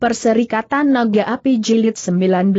Perserikatan Naga Api Jilid 19.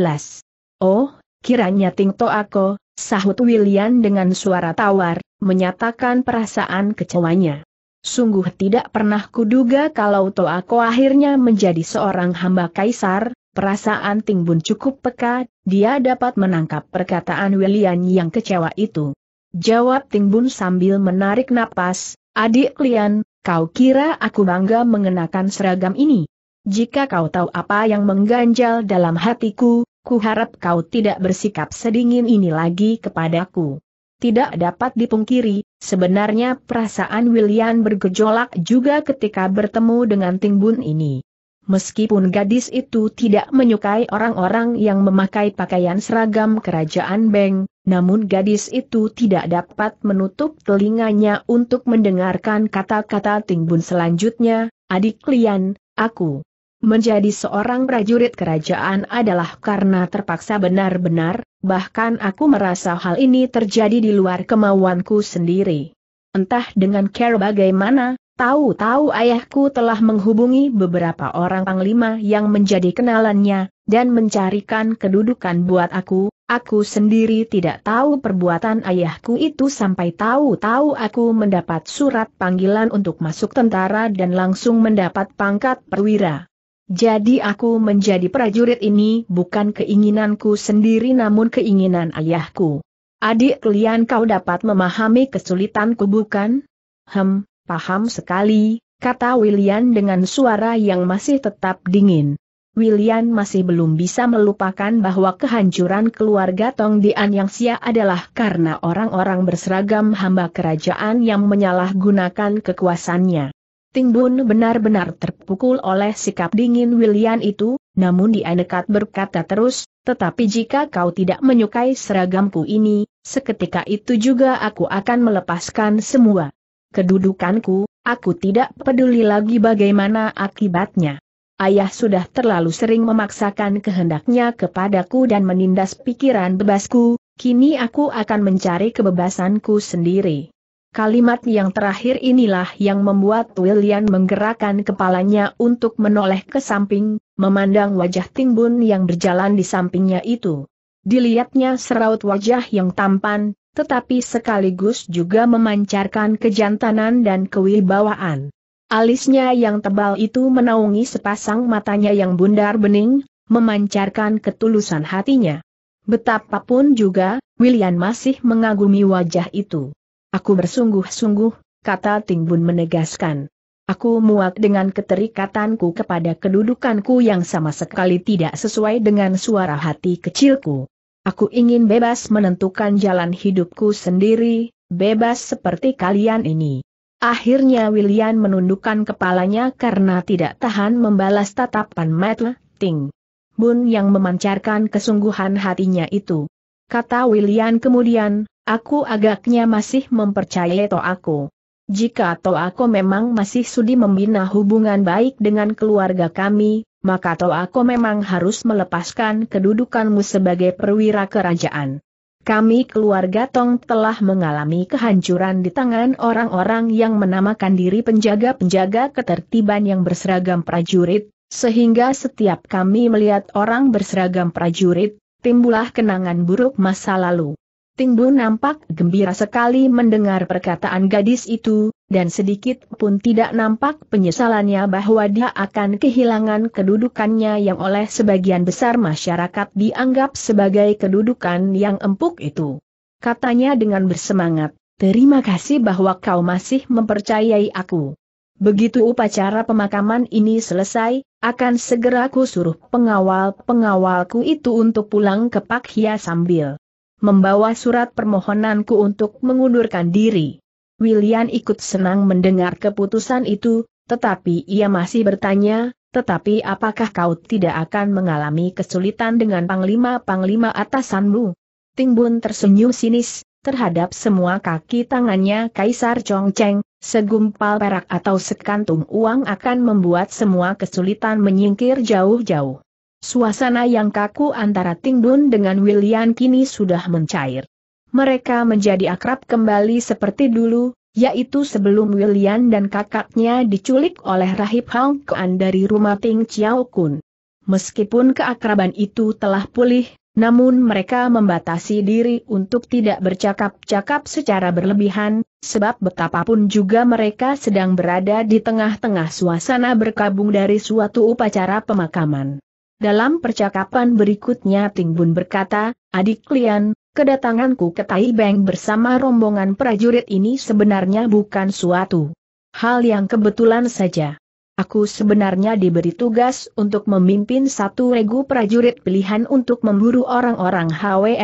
Oh, kiranya Tingto Ako, sahut William dengan suara tawar, menyatakan perasaan kecewanya. Sungguh tidak pernah kuduga kalau To Ako akhirnya menjadi seorang hamba kaisar, perasaan Tingbun cukup peka, dia dapat menangkap perkataan William yang kecewa itu. Jawab Tingbun sambil menarik napas, adik Lian, kau kira aku bangga mengenakan seragam ini? Jika kau tahu apa yang mengganjal dalam hatiku, ku harap kau tidak bersikap sedingin ini lagi kepadaku. Tidak dapat dipungkiri, sebenarnya perasaan William bergejolak juga ketika bertemu dengan Tingbun ini. Meskipun gadis itu tidak menyukai orang-orang yang memakai pakaian seragam kerajaan Beng, namun gadis itu tidak dapat menutup telinganya untuk mendengarkan kata-kata Tingbun selanjutnya, adik Lian, aku. Menjadi seorang prajurit kerajaan adalah karena terpaksa benar-benar, bahkan aku merasa hal ini terjadi di luar kemauanku sendiri. Entah dengan care bagaimana, tahu-tahu ayahku telah menghubungi beberapa orang panglima yang menjadi kenalannya, dan mencarikan kedudukan buat aku, aku sendiri tidak tahu perbuatan ayahku itu sampai tahu-tahu aku mendapat surat panggilan untuk masuk tentara dan langsung mendapat pangkat perwira. Jadi aku menjadi prajurit ini bukan keinginanku sendiri namun keinginan ayahku. Adik kalian kau dapat memahami kesulitanku bukan? Hem, paham sekali, kata William dengan suara yang masih tetap dingin. William masih belum bisa melupakan bahwa kehancuran keluarga Tong Dian yang sia adalah karena orang-orang berseragam hamba kerajaan yang menyalahgunakan kekuasannya. Ting Bun benar-benar terpukul oleh sikap dingin William itu, namun dia nekat berkata terus, tetapi jika kau tidak menyukai seragamku ini, seketika itu juga aku akan melepaskan semua kedudukanku, aku tidak peduli lagi bagaimana akibatnya. Ayah sudah terlalu sering memaksakan kehendaknya kepadaku dan menindas pikiran bebasku, kini aku akan mencari kebebasanku sendiri. Kalimat yang terakhir inilah yang membuat William menggerakkan kepalanya untuk menoleh ke samping, memandang wajah Timbun yang berjalan di sampingnya itu. Dilihatnya seraut wajah yang tampan, tetapi sekaligus juga memancarkan kejantanan dan kewibawaan. Alisnya yang tebal itu menaungi sepasang matanya yang bundar bening, memancarkan ketulusan hatinya. Betapapun juga, William masih mengagumi wajah itu. Aku bersungguh-sungguh, kata Bun menegaskan. Aku muak dengan keterikatanku kepada kedudukanku yang sama sekali tidak sesuai dengan suara hati kecilku. Aku ingin bebas menentukan jalan hidupku sendiri, bebas seperti kalian ini. Akhirnya William menundukkan kepalanya karena tidak tahan membalas tatapan Matt Ting Bun yang memancarkan kesungguhan hatinya itu kata William kemudian, aku agaknya masih mempercayai to aku. Jika to aku memang masih sudi membina hubungan baik dengan keluarga kami, maka to aku memang harus melepaskan kedudukanmu sebagai perwira kerajaan. Kami keluarga Tong telah mengalami kehancuran di tangan orang-orang yang menamakan diri penjaga-penjaga ketertiban yang berseragam prajurit, sehingga setiap kami melihat orang berseragam prajurit, timbulah kenangan buruk masa lalu. Timbu nampak gembira sekali mendengar perkataan gadis itu, dan sedikit pun tidak nampak penyesalannya bahwa dia akan kehilangan kedudukannya yang oleh sebagian besar masyarakat dianggap sebagai kedudukan yang empuk itu. Katanya dengan bersemangat, terima kasih bahwa kau masih mempercayai aku. Begitu upacara pemakaman ini selesai, akan segera ku suruh pengawal-pengawalku itu untuk pulang ke Pak Hia sambil membawa surat permohonanku untuk mengundurkan diri. William ikut senang mendengar keputusan itu, tetapi ia masih bertanya, tetapi apakah kau tidak akan mengalami kesulitan dengan panglima-panglima atasanmu? Ting Tingbun tersenyum sinis, terhadap semua kaki tangannya Kaisar Chongcheng, segumpal perak atau sekantung uang akan membuat semua kesulitan menyingkir jauh-jauh. Suasana yang kaku antara Ting Dun dengan William kini sudah mencair. Mereka menjadi akrab kembali seperti dulu, yaitu sebelum William dan kakaknya diculik oleh Rahib Hong Kuan dari rumah Ting Chiao Kun. Meskipun keakraban itu telah pulih, namun mereka membatasi diri untuk tidak bercakap-cakap secara berlebihan, sebab betapapun juga mereka sedang berada di tengah-tengah suasana berkabung dari suatu upacara pemakaman. Dalam percakapan berikutnya Timbun berkata, adik Lian, kedatanganku ke Taibeng bersama rombongan prajurit ini sebenarnya bukan suatu hal yang kebetulan saja. Aku sebenarnya diberi tugas untuk memimpin satu regu prajurit pilihan untuk memburu orang-orang Hwe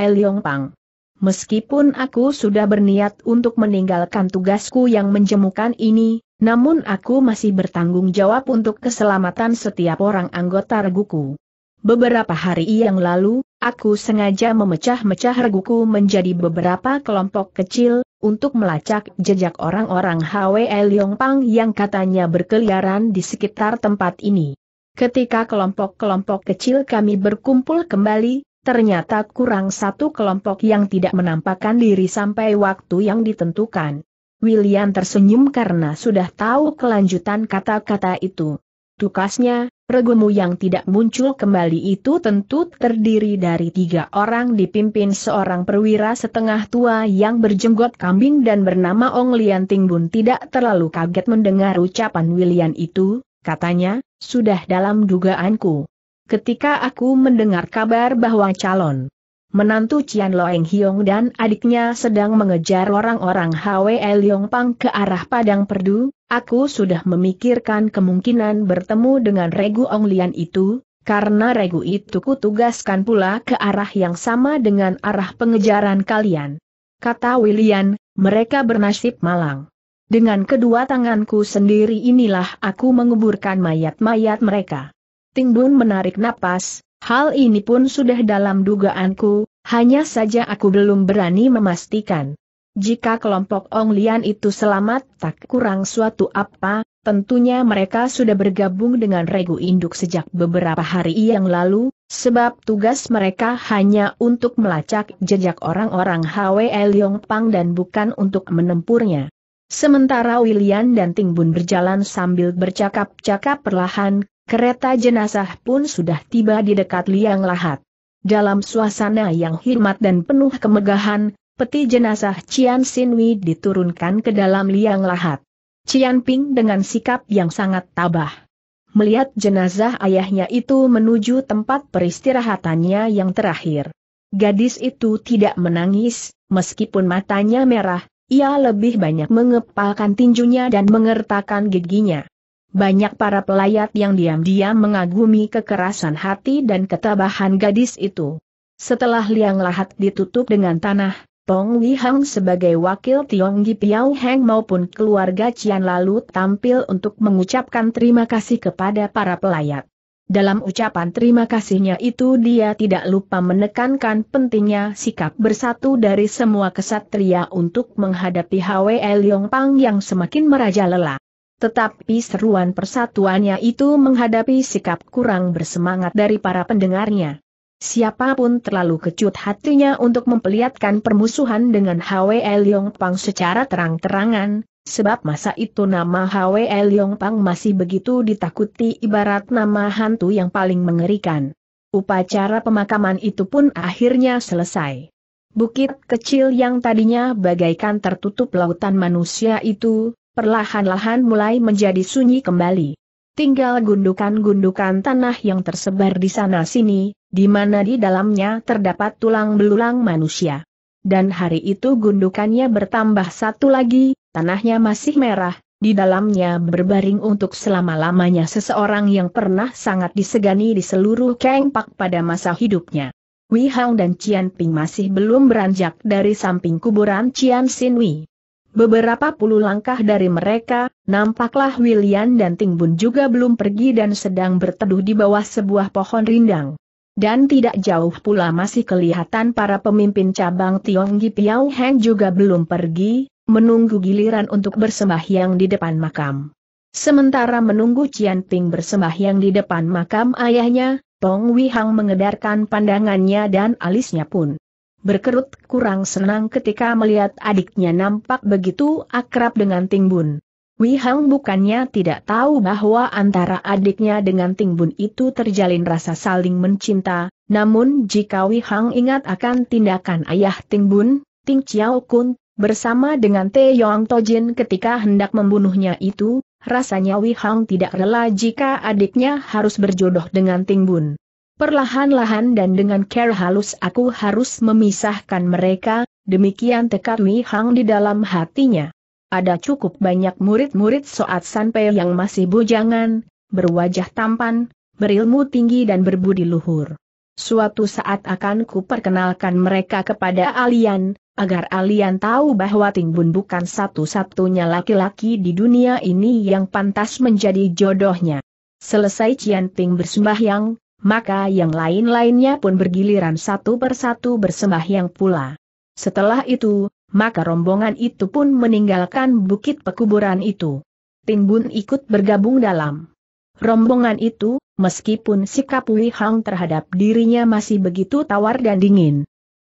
Pang." Meskipun aku sudah berniat untuk meninggalkan tugasku yang menjemukan ini, namun aku masih bertanggung jawab untuk keselamatan setiap orang anggota reguku. Beberapa hari yang lalu, aku sengaja memecah-mecah reguku menjadi beberapa kelompok kecil, untuk melacak jejak orang-orang HWE Pang yang katanya berkeliaran di sekitar tempat ini. Ketika kelompok-kelompok kecil kami berkumpul kembali, ternyata kurang satu kelompok yang tidak menampakkan diri sampai waktu yang ditentukan. William tersenyum karena sudah tahu kelanjutan kata-kata itu. Tukasnya, regumu yang tidak muncul kembali itu tentu terdiri dari tiga orang dipimpin seorang perwira setengah tua yang berjenggot kambing dan bernama Ong Lian Tingbun tidak terlalu kaget mendengar ucapan William itu, katanya, sudah dalam dugaanku ketika aku mendengar kabar bahwa calon menantu Cian Loeng Hiong dan adiknya sedang mengejar orang-orang Hwe Leong Pang ke arah Padang Perdu, aku sudah memikirkan kemungkinan bertemu dengan Regu Ong Lian itu, karena Regu itu kutugaskan pula ke arah yang sama dengan arah pengejaran kalian. Kata William, mereka bernasib malang. Dengan kedua tanganku sendiri inilah aku menguburkan mayat-mayat mereka. Ting Bun menarik napas, hal ini pun sudah dalam dugaanku, hanya saja aku belum berani memastikan. Jika kelompok Ong Lian itu selamat tak kurang suatu apa, tentunya mereka sudah bergabung dengan Regu Induk sejak beberapa hari yang lalu, sebab tugas mereka hanya untuk melacak jejak orang-orang Hwe Pang dan bukan untuk menempurnya. Sementara William dan Tingbun berjalan sambil bercakap-cakap perlahan, Kereta jenazah pun sudah tiba di dekat liang lahat. Dalam suasana yang hikmat dan penuh kemegahan, peti jenazah Cian Sinwi diturunkan ke dalam liang lahat. Cian Ping dengan sikap yang sangat tabah. Melihat jenazah ayahnya itu menuju tempat peristirahatannya yang terakhir. Gadis itu tidak menangis, meskipun matanya merah, ia lebih banyak mengepalkan tinjunya dan mengertakkan giginya. Banyak para pelayat yang diam-diam mengagumi kekerasan hati dan ketabahan gadis itu. Setelah liang lahat ditutup dengan tanah, Pong Wei sebagai wakil Tionggi Piao Heng maupun keluarga Cian lalu tampil untuk mengucapkan terima kasih kepada para pelayat. Dalam ucapan terima kasihnya itu dia tidak lupa menekankan pentingnya sikap bersatu dari semua kesatria untuk menghadapi Hwe Leong Pang yang semakin merajalela. Tetapi seruan persatuannya itu menghadapi sikap kurang bersemangat dari para pendengarnya. Siapapun terlalu kecut hatinya untuk memperlihatkan permusuhan dengan Leong Pang secara terang-terangan, sebab masa itu nama Leong Pang masih begitu ditakuti ibarat nama hantu yang paling mengerikan. Upacara pemakaman itu pun akhirnya selesai. Bukit kecil yang tadinya bagaikan tertutup lautan manusia itu, perlahan-lahan mulai menjadi sunyi kembali. Tinggal gundukan-gundukan tanah yang tersebar di sana-sini, di mana di dalamnya terdapat tulang belulang manusia. Dan hari itu gundukannya bertambah satu lagi, tanahnya masih merah, di dalamnya berbaring untuk selama-lamanya seseorang yang pernah sangat disegani di seluruh Kang pada masa hidupnya. Wei Hang dan Cian Ping masih belum beranjak dari samping kuburan Cian Sin Wei. Beberapa puluh langkah dari mereka, nampaklah William dan Tingbun juga belum pergi dan sedang berteduh di bawah sebuah pohon rindang. Dan tidak jauh pula masih kelihatan para pemimpin cabang Tionggi Piao Heng juga belum pergi, menunggu giliran untuk bersembahyang di depan makam. Sementara menunggu Cian Ping bersembahyang di depan makam ayahnya, Tong Wihang mengedarkan pandangannya dan alisnya pun berkerut kurang senang ketika melihat adiknya nampak begitu akrab dengan Timbun. Wei Hang bukannya tidak tahu bahwa antara adiknya dengan Timbun itu terjalin rasa saling mencinta, namun jika Wei Hang ingat akan tindakan ayah Timbun, Ting Chiao Kun, bersama dengan Te Yong Tojin ketika hendak membunuhnya itu, rasanya Wei Hang tidak rela jika adiknya harus berjodoh dengan Timbun. Perlahan-lahan dan dengan care halus aku harus memisahkan mereka, demikian tekad Mi Hang di dalam hatinya. Ada cukup banyak murid-murid Soat Sanpei yang masih bujangan, berwajah tampan, berilmu tinggi dan berbudi luhur. Suatu saat akan kuperkenalkan mereka kepada Alian, agar Alian tahu bahwa Ting Bun bukan satu-satunya laki-laki di dunia ini yang pantas menjadi jodohnya. Selesai Cian Ping bersembahyang, maka yang lain-lainnya pun bergiliran satu persatu bersembahyang pula. Setelah itu, maka rombongan itu pun meninggalkan bukit pekuburan itu. Bun ikut bergabung dalam rombongan itu, meskipun sikap Wei Hang terhadap dirinya masih begitu tawar dan dingin.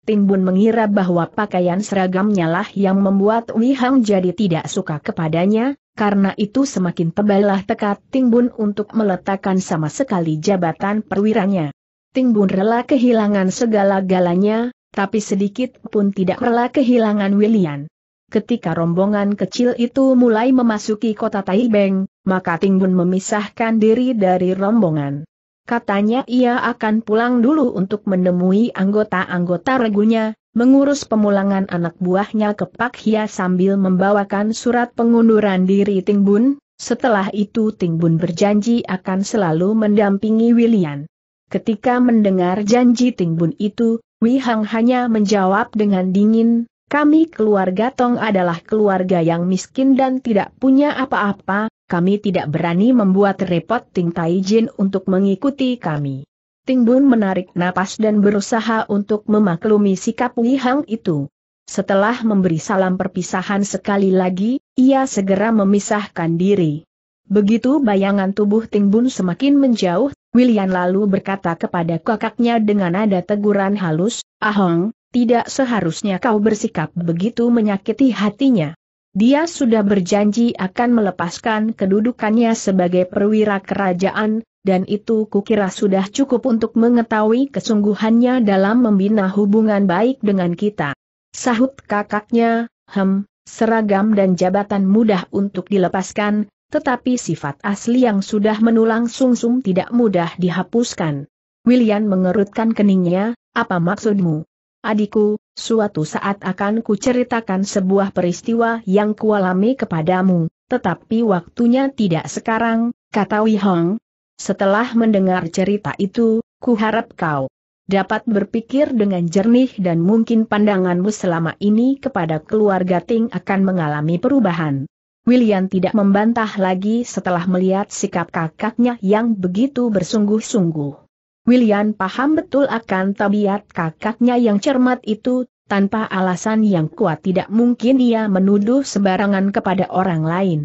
Bun mengira bahwa pakaian seragamnya lah yang membuat Wei Hang jadi tidak suka kepadanya, karena itu semakin tebalah tekad Tingbun untuk meletakkan sama sekali jabatan perwiranya. Tingbun rela kehilangan segala-galanya, tapi sedikit pun tidak rela kehilangan William. Ketika rombongan kecil itu mulai memasuki kota Taibeng, maka Tingbun memisahkan diri dari rombongan. Katanya ia akan pulang dulu untuk menemui anggota-anggota regunya, mengurus pemulangan anak buahnya ke Pak Hia sambil membawakan surat pengunduran diri Ting Bun, setelah itu Ting Bun berjanji akan selalu mendampingi William. Ketika mendengar janji Ting Bun itu, Wei Hang hanya menjawab dengan dingin, kami keluarga Tong adalah keluarga yang miskin dan tidak punya apa-apa, kami tidak berani membuat repot Ting Tai Jin untuk mengikuti kami. Ting Bun menarik napas dan berusaha untuk memaklumi sikap Wei Hang itu. Setelah memberi salam perpisahan sekali lagi, ia segera memisahkan diri. Begitu bayangan tubuh Ting Bun semakin menjauh, William lalu berkata kepada kakaknya dengan nada teguran halus, Ahong, tidak seharusnya kau bersikap begitu menyakiti hatinya. Dia sudah berjanji akan melepaskan kedudukannya sebagai perwira kerajaan, dan itu kukira sudah cukup untuk mengetahui kesungguhannya dalam membina hubungan baik dengan kita. Sahut kakaknya, hem, seragam dan jabatan mudah untuk dilepaskan, tetapi sifat asli yang sudah menulang sungsum tidak mudah dihapuskan. William mengerutkan keningnya, apa maksudmu? adikku, suatu saat akan kuceritakan sebuah peristiwa yang kualami kepadamu, tetapi waktunya tidak sekarang, kata Wihong. Setelah mendengar cerita itu, kuharap kau dapat berpikir dengan jernih dan mungkin pandanganmu selama ini kepada keluarga Ting akan mengalami perubahan. William tidak membantah lagi setelah melihat sikap kakaknya yang begitu bersungguh-sungguh. William paham betul akan tabiat kakaknya yang cermat itu, tanpa alasan yang kuat tidak mungkin ia menuduh sembarangan kepada orang lain.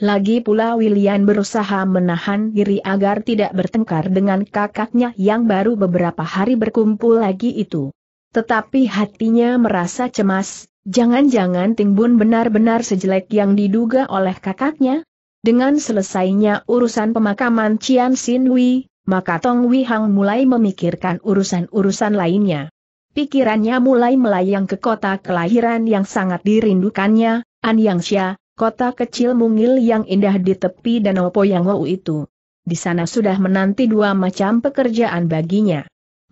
Lagi pula William berusaha menahan diri agar tidak bertengkar dengan kakaknya yang baru beberapa hari berkumpul lagi itu. Tetapi hatinya merasa cemas, jangan-jangan Timbun benar-benar sejelek yang diduga oleh kakaknya? Dengan selesainya urusan pemakaman Cian Sin Wei maka Tong Wihang mulai memikirkan urusan-urusan lainnya. Pikirannya mulai melayang ke kota kelahiran yang sangat dirindukannya, An Xia, kota kecil mungil yang indah di tepi danau Poyangou itu. Di sana sudah menanti dua macam pekerjaan baginya.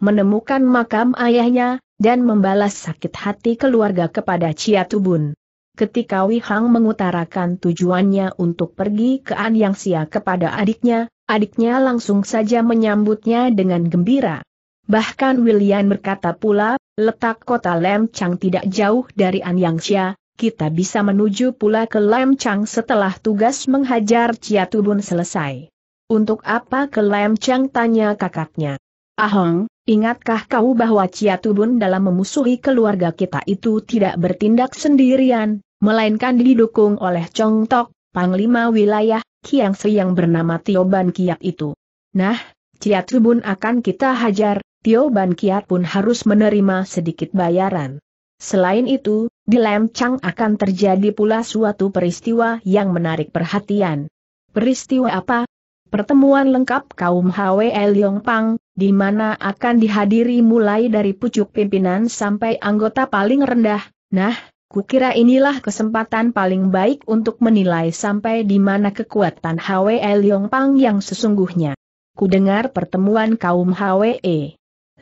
Menemukan makam ayahnya, dan membalas sakit hati keluarga kepada Chia Tubun. Ketika Wihang mengutarakan tujuannya untuk pergi ke An Xia kepada adiknya, adiknya langsung saja menyambutnya dengan gembira. Bahkan William berkata pula, letak kota Lemchang tidak jauh dari Anyangxia. kita bisa menuju pula ke Lemchang setelah tugas menghajar Tubun selesai. Untuk apa ke Lemchang tanya kakaknya. Ahong, ingatkah kau bahwa Tubun dalam memusuhi keluarga kita itu tidak bertindak sendirian, melainkan didukung oleh Chong Tok, Panglima Wilayah, Kiang Se yang bernama Tio Ban Kiat itu. Nah, Ciat Tribun akan kita hajar, Tio Ban Kiat pun harus menerima sedikit bayaran. Selain itu, di Lemcang akan terjadi pula suatu peristiwa yang menarik perhatian. Peristiwa apa? Pertemuan lengkap kaum HWL Yongpang, di mana akan dihadiri mulai dari pucuk pimpinan sampai anggota paling rendah. Nah, Kukira inilah kesempatan paling baik untuk menilai sampai di mana kekuatan Hwe Liong Pang yang sesungguhnya. Kudengar pertemuan kaum Hwe.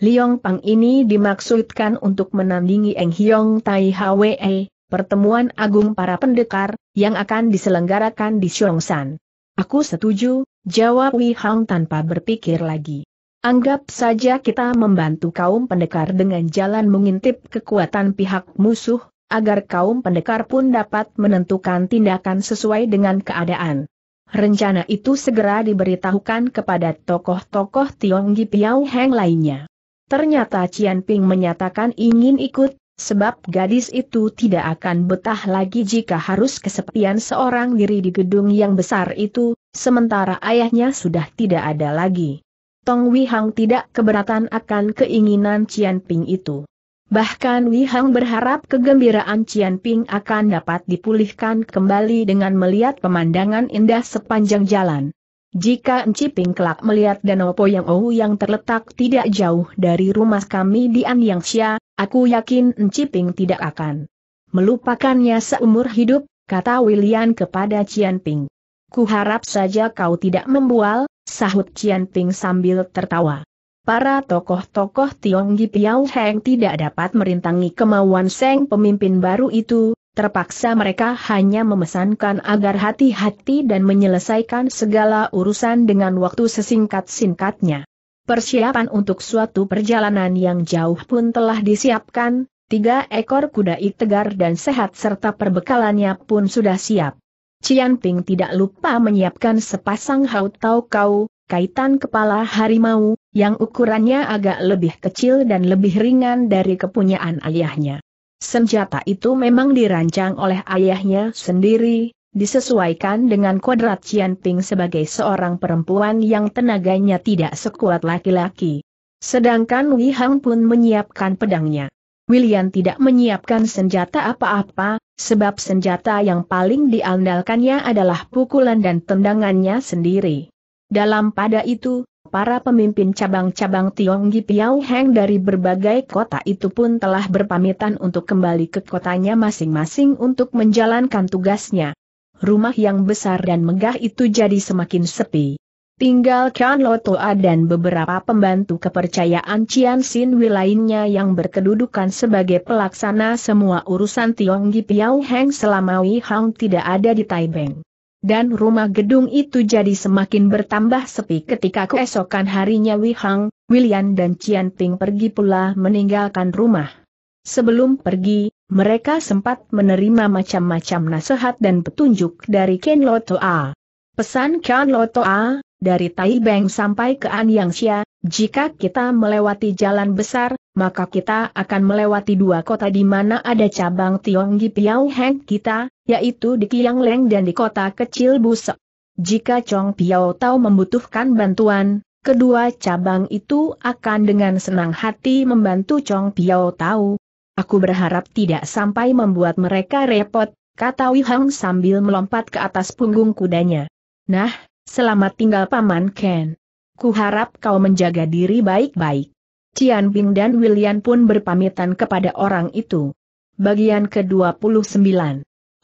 Liong Pang ini dimaksudkan untuk menandingi Eng Hiong Tai Hwe, pertemuan agung para pendekar, yang akan diselenggarakan di San. Aku setuju, jawab Wei Hang tanpa berpikir lagi. Anggap saja kita membantu kaum pendekar dengan jalan mengintip kekuatan pihak musuh, agar kaum pendekar pun dapat menentukan tindakan sesuai dengan keadaan. Rencana itu segera diberitahukan kepada tokoh-tokoh Tionggi Piao Heng lainnya. Ternyata Cian Ping menyatakan ingin ikut, sebab gadis itu tidak akan betah lagi jika harus kesepian seorang diri di gedung yang besar itu, sementara ayahnya sudah tidak ada lagi. Tong Wihang tidak keberatan akan keinginan Cian Ping itu. Bahkan Wei Hang berharap kegembiraan Cian Ping akan dapat dipulihkan kembali dengan melihat pemandangan indah sepanjang jalan. Jika Enci Ping kelak melihat Danau Yang Ou yang terletak tidak jauh dari rumah kami di Xia, aku yakin Enci Ping tidak akan melupakannya seumur hidup, kata William kepada Cian Ping. Ku harap saja kau tidak membual, sahut Cian Ping sambil tertawa para tokoh-tokoh Tionggi Piao Heng tidak dapat merintangi kemauan Seng pemimpin baru itu, terpaksa mereka hanya memesankan agar hati-hati dan menyelesaikan segala urusan dengan waktu sesingkat-singkatnya. Persiapan untuk suatu perjalanan yang jauh pun telah disiapkan, tiga ekor kuda ik tegar dan sehat serta perbekalannya pun sudah siap. Cian Ping tidak lupa menyiapkan sepasang hau tau kau, kaitan kepala harimau, yang ukurannya agak lebih kecil dan lebih ringan dari kepunyaan ayahnya. Senjata itu memang dirancang oleh ayahnya sendiri, disesuaikan dengan kodrat Cian Ping sebagai seorang perempuan yang tenaganya tidak sekuat laki-laki. Sedangkan Wei Hang pun menyiapkan pedangnya. William tidak menyiapkan senjata apa-apa, sebab senjata yang paling diandalkannya adalah pukulan dan tendangannya sendiri. Dalam pada itu, para pemimpin cabang-cabang Tionggi Piao Heng dari berbagai kota itu pun telah berpamitan untuk kembali ke kotanya masing-masing untuk menjalankan tugasnya. Rumah yang besar dan megah itu jadi semakin sepi. Tinggal Kian Lotoa dan beberapa pembantu kepercayaan Cian Sin wilainya yang berkedudukan sebagai pelaksana semua urusan Tionggi Piao Heng selama Wei Hang tidak ada di Taibeng dan rumah gedung itu jadi semakin bertambah sepi ketika keesokan harinya Wei Hang, William dan Cian Ping pergi pula meninggalkan rumah. Sebelum pergi, mereka sempat menerima macam-macam nasihat dan petunjuk dari Ken Lotoa. Pesan Ken Lotoa, dari Taibeng sampai ke Anyangsha, jika kita melewati jalan besar, maka kita akan melewati dua kota di mana ada cabang Tionggi Piao Heng kita, yaitu di Kiangleng dan di kota kecil Busok. Jika Chong Piao Tao membutuhkan bantuan, kedua cabang itu akan dengan senang hati membantu Chong Piao Tao. Aku berharap tidak sampai membuat mereka repot, kata Wihang sambil melompat ke atas punggung kudanya. Nah, Selamat tinggal Paman Ken. Kuharap kau menjaga diri baik-baik. Cian Bing dan William pun berpamitan kepada orang itu. Bagian ke-29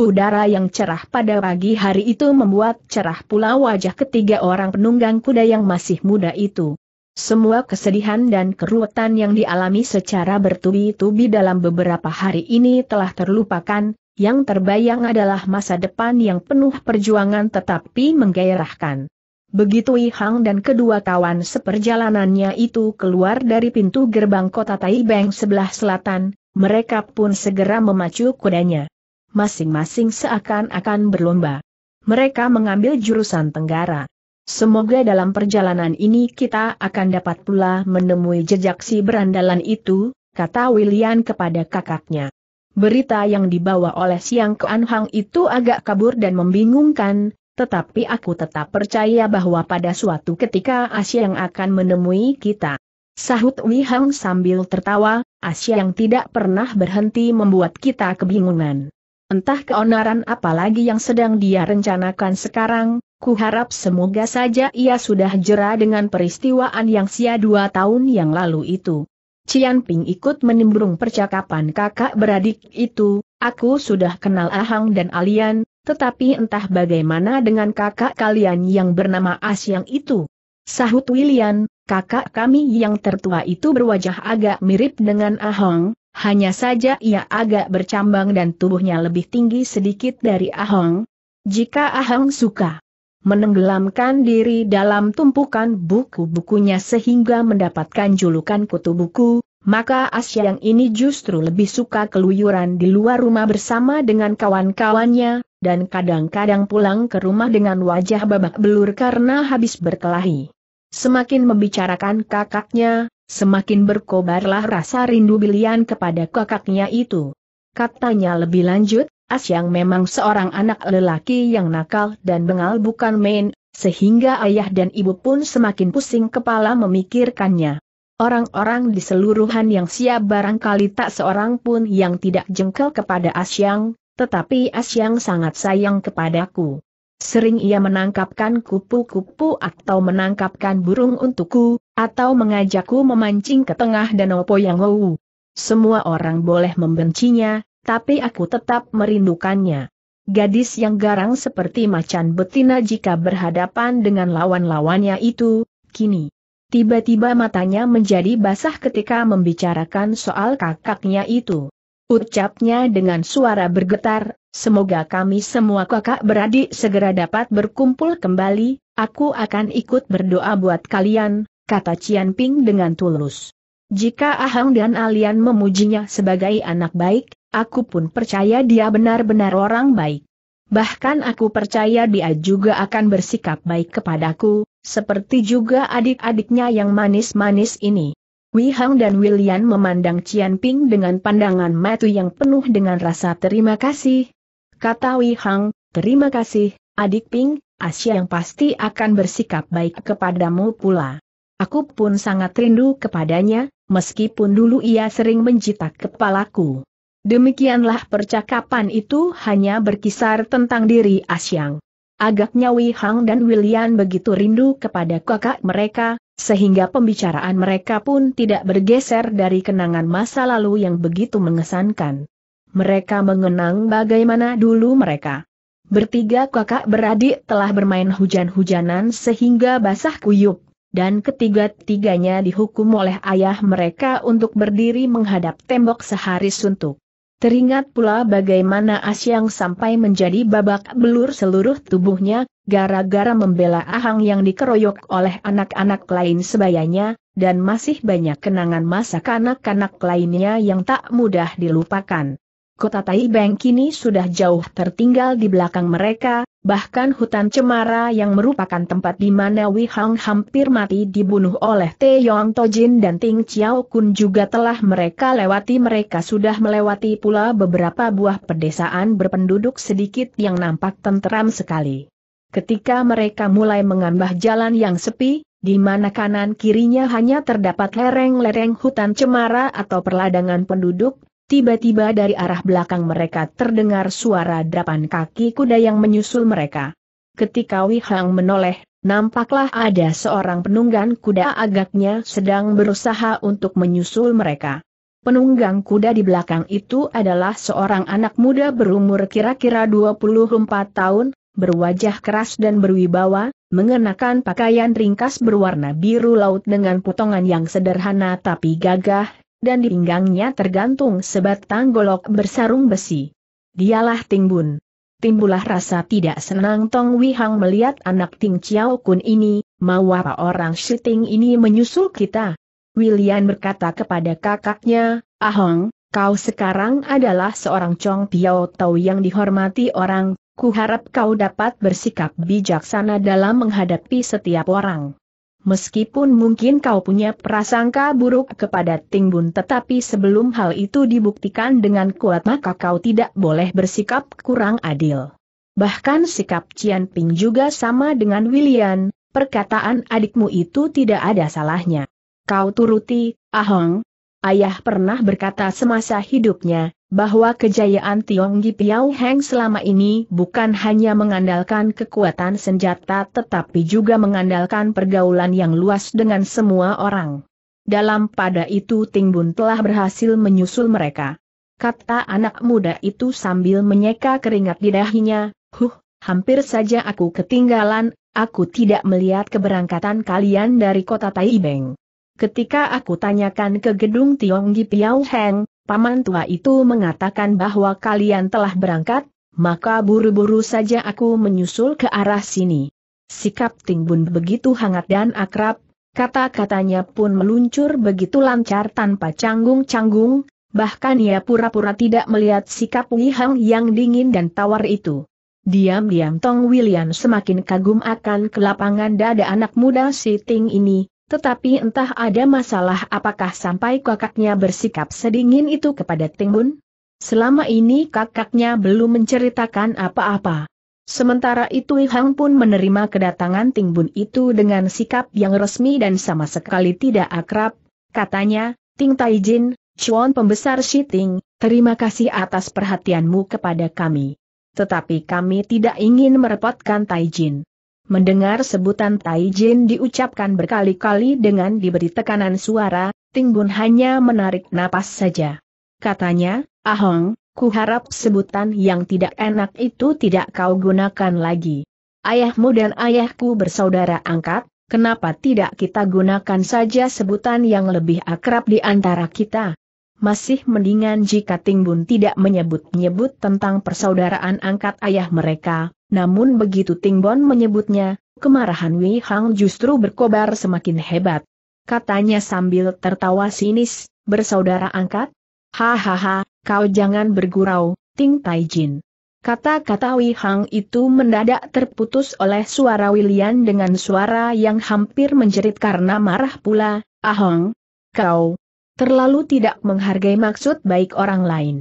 Udara yang cerah pada pagi hari itu membuat cerah pula wajah ketiga orang penunggang kuda yang masih muda itu. Semua kesedihan dan keruwetan yang dialami secara bertubi-tubi dalam beberapa hari ini telah terlupakan, yang terbayang adalah masa depan yang penuh perjuangan tetapi menggairahkan. Begitu Ihang dan kedua kawan seperjalanannya itu keluar dari pintu gerbang kota Taibeng sebelah selatan, mereka pun segera memacu kudanya. Masing-masing seakan-akan berlomba. Mereka mengambil jurusan Tenggara. Semoga dalam perjalanan ini kita akan dapat pula menemui jejak si berandalan itu, kata William kepada kakaknya. Berita yang dibawa oleh Siang Kuan Hang itu agak kabur dan membingungkan, tetapi aku tetap percaya bahwa pada suatu ketika Asia yang akan menemui kita. Sahut Wei Hang sambil tertawa, Asia yang tidak pernah berhenti membuat kita kebingungan. Entah keonaran apa lagi yang sedang dia rencanakan sekarang, kuharap semoga saja ia sudah jera dengan peristiwaan yang sia dua tahun yang lalu itu. Cian Ping ikut menimbrung percakapan kakak beradik itu, aku sudah kenal Ahang dan Alian, tetapi entah bagaimana dengan kakak kalian yang bernama Asyang itu. Sahut William, kakak kami yang tertua itu berwajah agak mirip dengan Ahang, hanya saja ia agak bercambang dan tubuhnya lebih tinggi sedikit dari Ahang. Jika Ahang suka, menenggelamkan diri dalam tumpukan buku-bukunya sehingga mendapatkan julukan kutu buku, maka yang ini justru lebih suka keluyuran di luar rumah bersama dengan kawan-kawannya, dan kadang-kadang pulang ke rumah dengan wajah babak belur karena habis berkelahi. Semakin membicarakan kakaknya, semakin berkobarlah rasa rindu bilian kepada kakaknya itu. Katanya lebih lanjut, Asyang memang seorang anak lelaki yang nakal dan bengal bukan main, sehingga ayah dan ibu pun semakin pusing kepala memikirkannya. Orang-orang di seluruhan yang siap barangkali tak seorang pun yang tidak jengkel kepada Asyang, tetapi Asyang sangat sayang kepadaku. Sering ia menangkapkan kupu-kupu atau menangkapkan burung untukku, atau mengajakku memancing ke tengah danau Poyangowu. Semua orang boleh membencinya, tapi aku tetap merindukannya. Gadis yang garang seperti macan betina jika berhadapan dengan lawan-lawannya itu, kini. Tiba-tiba matanya menjadi basah ketika membicarakan soal kakaknya itu. Ucapnya dengan suara bergetar, semoga kami semua kakak beradik segera dapat berkumpul kembali, aku akan ikut berdoa buat kalian, kata Cian Ping dengan tulus. Jika Ahang dan Alian memujinya sebagai anak baik, Aku pun percaya dia benar-benar orang baik. Bahkan aku percaya dia juga akan bersikap baik kepadaku, seperti juga adik-adiknya yang manis-manis ini. Wei Hang dan William memandang Cian Ping dengan pandangan mata yang penuh dengan rasa terima kasih. Kata Wei Hang, terima kasih, adik Ping, Asia yang pasti akan bersikap baik kepadamu pula. Aku pun sangat rindu kepadanya, meskipun dulu ia sering menjitak kepalaku. Demikianlah percakapan itu hanya berkisar tentang diri Asyang. Agaknya Wei Hang dan William begitu rindu kepada kakak mereka, sehingga pembicaraan mereka pun tidak bergeser dari kenangan masa lalu yang begitu mengesankan. Mereka mengenang bagaimana dulu mereka. Bertiga kakak beradik telah bermain hujan-hujanan sehingga basah kuyup, dan ketiga-tiganya dihukum oleh ayah mereka untuk berdiri menghadap tembok sehari suntuk. Teringat pula bagaimana Asyang sampai menjadi babak belur seluruh tubuhnya, gara-gara membela Ahang yang dikeroyok oleh anak-anak lain sebayanya, dan masih banyak kenangan masa kanak-kanak lainnya yang tak mudah dilupakan. Kota Taibeng kini sudah jauh tertinggal di belakang mereka, bahkan hutan cemara yang merupakan tempat di mana Wei Hang hampir mati dibunuh oleh Te Yong Tojin dan Ting Chiao Kun juga telah mereka lewati mereka sudah melewati pula beberapa buah pedesaan berpenduduk sedikit yang nampak tenteram sekali. Ketika mereka mulai mengambah jalan yang sepi, di mana kanan kirinya hanya terdapat lereng-lereng hutan cemara atau perladangan penduduk, Tiba-tiba dari arah belakang mereka terdengar suara derapan kaki kuda yang menyusul mereka. Ketika Wihang menoleh, nampaklah ada seorang penunggang kuda agaknya sedang berusaha untuk menyusul mereka. Penunggang kuda di belakang itu adalah seorang anak muda berumur kira-kira 24 tahun, berwajah keras dan berwibawa, mengenakan pakaian ringkas berwarna biru laut dengan potongan yang sederhana tapi gagah, dan di pinggangnya tergantung sebatang golok bersarung besi. Dialah Timbun. Timbullah rasa tidak senang Tong Wihang melihat anak Ting Chiao Kun ini, mau apa orang Shiting ini menyusul kita? William berkata kepada kakaknya, Ahong, kau sekarang adalah seorang Chong Piao Tau yang dihormati orang, Kuharap kau dapat bersikap bijaksana dalam menghadapi setiap orang. Meskipun mungkin kau punya prasangka buruk kepada Ting Bun tetapi sebelum hal itu dibuktikan dengan kuat maka kau tidak boleh bersikap kurang adil. Bahkan sikap Cian Ping juga sama dengan William, perkataan adikmu itu tidak ada salahnya. Kau turuti, Ahong. Ayah pernah berkata semasa hidupnya, bahwa kejayaan Tionggi Piao Heng selama ini bukan hanya mengandalkan kekuatan senjata tetapi juga mengandalkan pergaulan yang luas dengan semua orang. Dalam pada itu Ting Bun telah berhasil menyusul mereka. Kata anak muda itu sambil menyeka keringat di dahinya, huh, hampir saja aku ketinggalan, aku tidak melihat keberangkatan kalian dari kota Taibeng. Ketika aku tanyakan ke gedung Tionggi Piao Heng, paman tua itu mengatakan bahwa kalian telah berangkat, maka buru-buru saja aku menyusul ke arah sini. Sikap Tingbun begitu hangat dan akrab, kata-katanya pun meluncur begitu lancar tanpa canggung-canggung, bahkan ia pura-pura tidak melihat sikap Wihang yang dingin dan tawar itu. Diam-diam Tong William semakin kagum akan kelapangan dada anak muda si Ting ini, tetapi entah ada masalah apakah sampai kakaknya bersikap sedingin itu kepada Tingbun? Selama ini kakaknya belum menceritakan apa-apa. Sementara itu Hang pun menerima kedatangan Tingbun itu dengan sikap yang resmi dan sama sekali tidak akrab. Katanya, Ting Taijin, Chuan pembesar Shi Ting, terima kasih atas perhatianmu kepada kami. Tetapi kami tidak ingin merepotkan Taijin. Mendengar sebutan Tai Jin diucapkan berkali-kali dengan diberi tekanan suara, Ting Bun hanya menarik napas saja. Katanya, Ahong, harap sebutan yang tidak enak itu tidak kau gunakan lagi. Ayahmu dan ayahku bersaudara angkat, kenapa tidak kita gunakan saja sebutan yang lebih akrab di antara kita? Masih mendingan jika Ting Bun tidak menyebut-nyebut tentang persaudaraan angkat ayah mereka, namun begitu Ting Bon menyebutnya, kemarahan Wei Hang justru berkobar semakin hebat. Katanya sambil tertawa sinis, bersaudara angkat? Hahaha, kau jangan bergurau, Ting Tai Jin. Kata-kata Wei Hang itu mendadak terputus oleh suara William dengan suara yang hampir menjerit karena marah pula, Ahong, kau terlalu tidak menghargai maksud baik orang lain.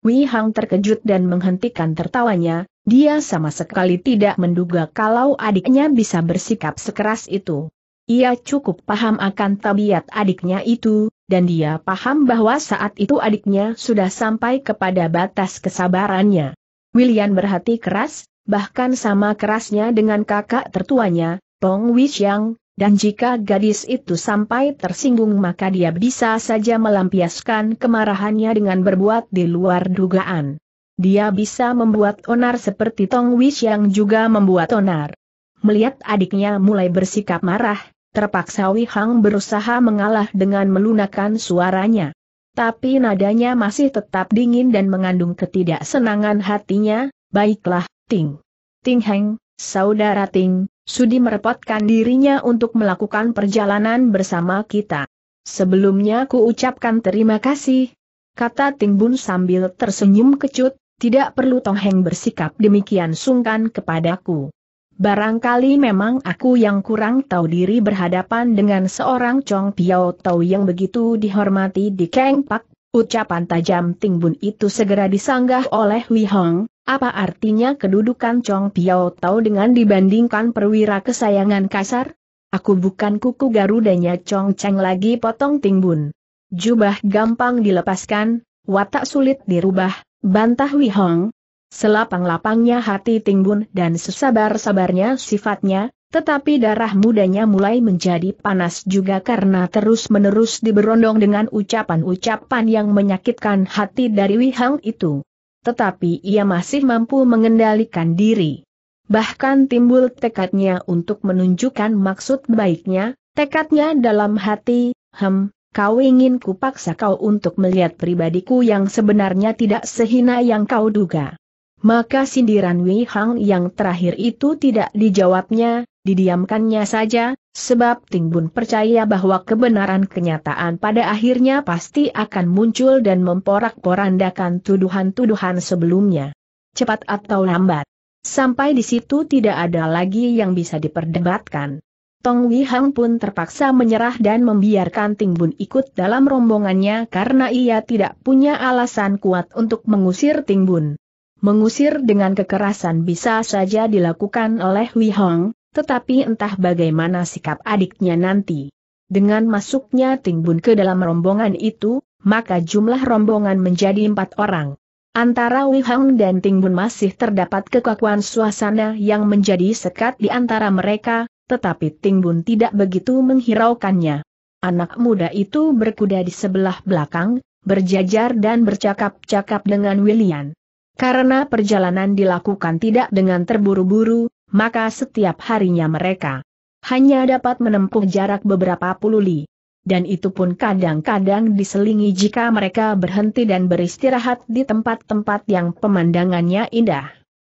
Wei Hang terkejut dan menghentikan tertawanya, dia sama sekali tidak menduga kalau adiknya bisa bersikap sekeras itu. Ia cukup paham akan tabiat adiknya itu, dan dia paham bahwa saat itu adiknya sudah sampai kepada batas kesabarannya. William berhati keras, bahkan sama kerasnya dengan kakak tertuanya, Tong Wixiang, dan jika gadis itu sampai tersinggung maka dia bisa saja melampiaskan kemarahannya dengan berbuat di luar dugaan. Dia bisa membuat onar seperti Tong Wish yang juga membuat onar. Melihat adiknya mulai bersikap marah, terpaksa Wei Hang berusaha mengalah dengan melunakkan suaranya. Tapi nadanya masih tetap dingin dan mengandung ketidaksenangan hatinya, baiklah, Ting. Ting Heng, saudara Ting, sudi merepotkan dirinya untuk melakukan perjalanan bersama kita. Sebelumnya ku ucapkan terima kasih, kata Ting Bun sambil tersenyum kecut, tidak perlu Tong Heng bersikap demikian sungkan kepadaku. Barangkali memang aku yang kurang tahu diri berhadapan dengan seorang Chong Piao Tau yang begitu dihormati di Keng Pak. Ucapan tajam Ting Bun itu segera disanggah oleh Hui Hong, apa artinya kedudukan Chong Piao Tau dengan dibandingkan perwira kesayangan kasar? Aku bukan kuku garudanya Chong Cheng lagi potong Ting Bun. Jubah gampang dilepaskan, watak sulit dirubah, Bantah Hong. Selapang-lapangnya hati Tingbun dan sesabar-sabarnya sifatnya, tetapi darah mudanya mulai menjadi panas juga karena terus-menerus diberondong dengan ucapan-ucapan yang menyakitkan hati dari Hong itu. Tetapi ia masih mampu mengendalikan diri. Bahkan timbul tekadnya untuk menunjukkan maksud baiknya, tekadnya dalam hati, hem, kau ingin kupaksa kau untuk melihat pribadiku yang sebenarnya tidak sehina yang kau duga. Maka sindiran Wei Hang yang terakhir itu tidak dijawabnya, didiamkannya saja, sebab Bun percaya bahwa kebenaran kenyataan pada akhirnya pasti akan muncul dan memporak-porandakan tuduhan-tuduhan sebelumnya. Cepat atau lambat. Sampai di situ tidak ada lagi yang bisa diperdebatkan. Tong Wihang pun terpaksa menyerah dan membiarkan Ting Bun ikut dalam rombongannya karena ia tidak punya alasan kuat untuk mengusir Ting Bun. Mengusir dengan kekerasan bisa saja dilakukan oleh Wihang, tetapi entah bagaimana sikap adiknya nanti. Dengan masuknya Ting Bun ke dalam rombongan itu, maka jumlah rombongan menjadi empat orang. Antara Wihang dan Ting Bun masih terdapat kekakuan suasana yang menjadi sekat di antara mereka, tetapi Tingbun tidak begitu menghiraukannya. Anak muda itu berkuda di sebelah belakang, berjajar dan bercakap-cakap dengan William. Karena perjalanan dilakukan tidak dengan terburu-buru, maka setiap harinya mereka hanya dapat menempuh jarak beberapa puluh li. Dan itu pun kadang-kadang diselingi jika mereka berhenti dan beristirahat di tempat-tempat yang pemandangannya indah.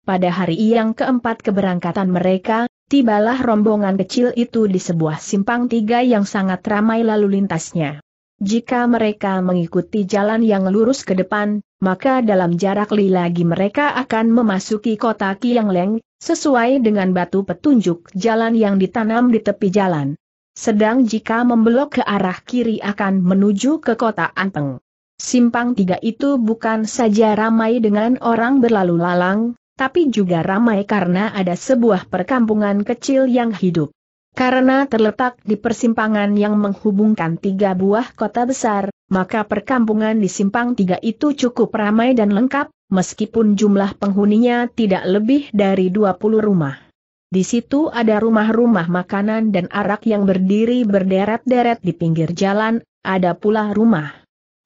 Pada hari yang keempat keberangkatan mereka, Tibalah rombongan kecil itu di sebuah simpang tiga yang sangat ramai lalu lintasnya. Jika mereka mengikuti jalan yang lurus ke depan, maka dalam jarak li lagi mereka akan memasuki kota Kiangleng, sesuai dengan batu petunjuk jalan yang ditanam di tepi jalan. Sedang jika membelok ke arah kiri akan menuju ke kota Anteng. Simpang tiga itu bukan saja ramai dengan orang berlalu lalang, tapi juga ramai karena ada sebuah perkampungan kecil yang hidup. Karena terletak di persimpangan yang menghubungkan tiga buah kota besar, maka perkampungan di simpang tiga itu cukup ramai dan lengkap, meskipun jumlah penghuninya tidak lebih dari 20 rumah. Di situ ada rumah-rumah makanan dan arak yang berdiri berderet-deret di pinggir jalan, ada pula rumah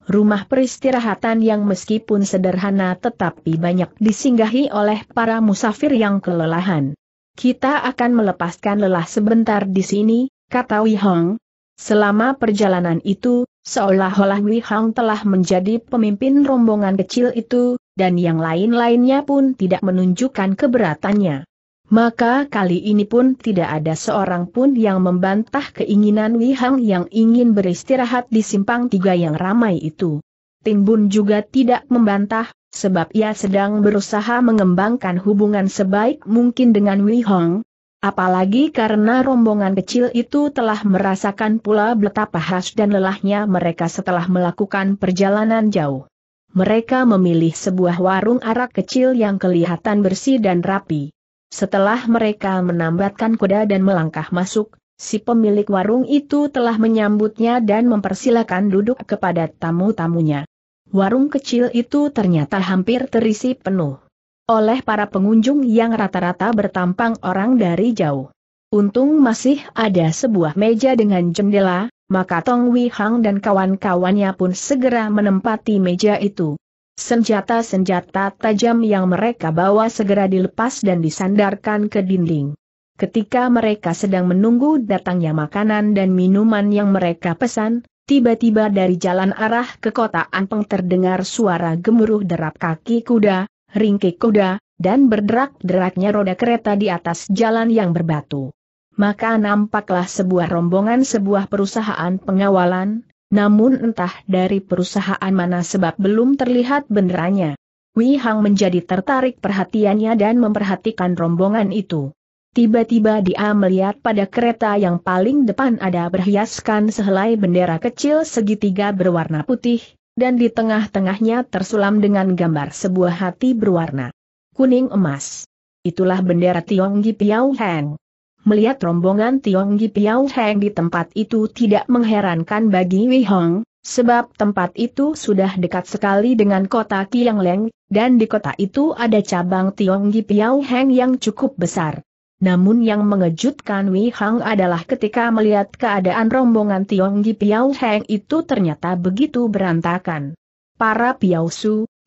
rumah peristirahatan yang meskipun sederhana tetapi banyak disinggahi oleh para musafir yang kelelahan. Kita akan melepaskan lelah sebentar di sini, kata Wei Hong. Selama perjalanan itu, seolah-olah Wei Hong telah menjadi pemimpin rombongan kecil itu, dan yang lain-lainnya pun tidak menunjukkan keberatannya. Maka kali ini pun tidak ada seorang pun yang membantah keinginan Wihang yang ingin beristirahat di simpang tiga yang ramai itu. Timbun juga tidak membantah, sebab ia sedang berusaha mengembangkan hubungan sebaik mungkin dengan Wihong. Apalagi karena rombongan kecil itu telah merasakan pula betapa khas dan lelahnya mereka setelah melakukan perjalanan jauh. Mereka memilih sebuah warung arak kecil yang kelihatan bersih dan rapi. Setelah mereka menambatkan kuda dan melangkah masuk, si pemilik warung itu telah menyambutnya dan mempersilakan duduk kepada tamu-tamunya. Warung kecil itu ternyata hampir terisi penuh oleh para pengunjung yang rata-rata bertampang orang dari jauh. Untung masih ada sebuah meja dengan jendela, maka Tong Wei Hang dan kawan-kawannya pun segera menempati meja itu. Senjata-senjata tajam yang mereka bawa segera dilepas dan disandarkan ke dinding. Ketika mereka sedang menunggu datangnya makanan dan minuman yang mereka pesan, tiba-tiba dari jalan arah ke kota Anpeng terdengar suara gemuruh derap kaki kuda, ringkik kuda, dan berderak-deraknya roda kereta di atas jalan yang berbatu. Maka nampaklah sebuah rombongan sebuah perusahaan pengawalan, namun entah dari perusahaan mana sebab belum terlihat benderanya. Wei Hang menjadi tertarik perhatiannya dan memperhatikan rombongan itu. Tiba-tiba dia melihat pada kereta yang paling depan ada berhiaskan sehelai bendera kecil segitiga berwarna putih, dan di tengah-tengahnya tersulam dengan gambar sebuah hati berwarna kuning emas. Itulah bendera Tionggi Piao Heng. Melihat rombongan Tionggi Piao Heng di tempat itu tidak mengherankan bagi Wei Hong, sebab tempat itu sudah dekat sekali dengan kota Leng, dan di kota itu ada cabang Tionggi Piao Heng yang cukup besar. Namun yang mengejutkan Wei Hong adalah ketika melihat keadaan rombongan Tionggi Piao Heng itu ternyata begitu berantakan. Para Piao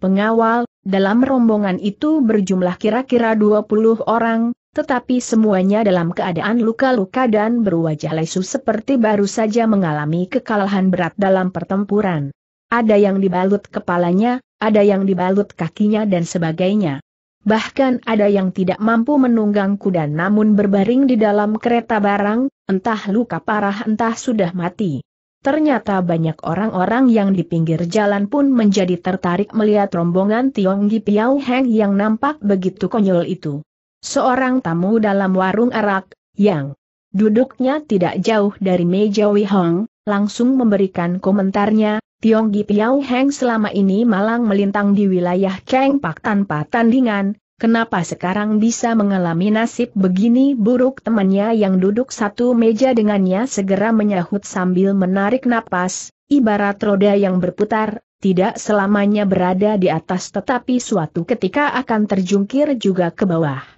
pengawal, dalam rombongan itu berjumlah kira-kira 20 orang, tetapi semuanya dalam keadaan luka-luka dan berwajah lesu seperti baru saja mengalami kekalahan berat dalam pertempuran. Ada yang dibalut kepalanya, ada yang dibalut kakinya dan sebagainya. Bahkan ada yang tidak mampu menunggang kuda namun berbaring di dalam kereta barang, entah luka parah entah sudah mati. Ternyata banyak orang-orang yang di pinggir jalan pun menjadi tertarik melihat rombongan Tionggi Piao Heng yang nampak begitu konyol itu seorang tamu dalam warung arak, yang duduknya tidak jauh dari meja Wihong, langsung memberikan komentarnya, Tiong Gi Piao Heng selama ini malang melintang di wilayah Cheng Pak tanpa tandingan, kenapa sekarang bisa mengalami nasib begini buruk temannya yang duduk satu meja dengannya segera menyahut sambil menarik napas, ibarat roda yang berputar, tidak selamanya berada di atas tetapi suatu ketika akan terjungkir juga ke bawah.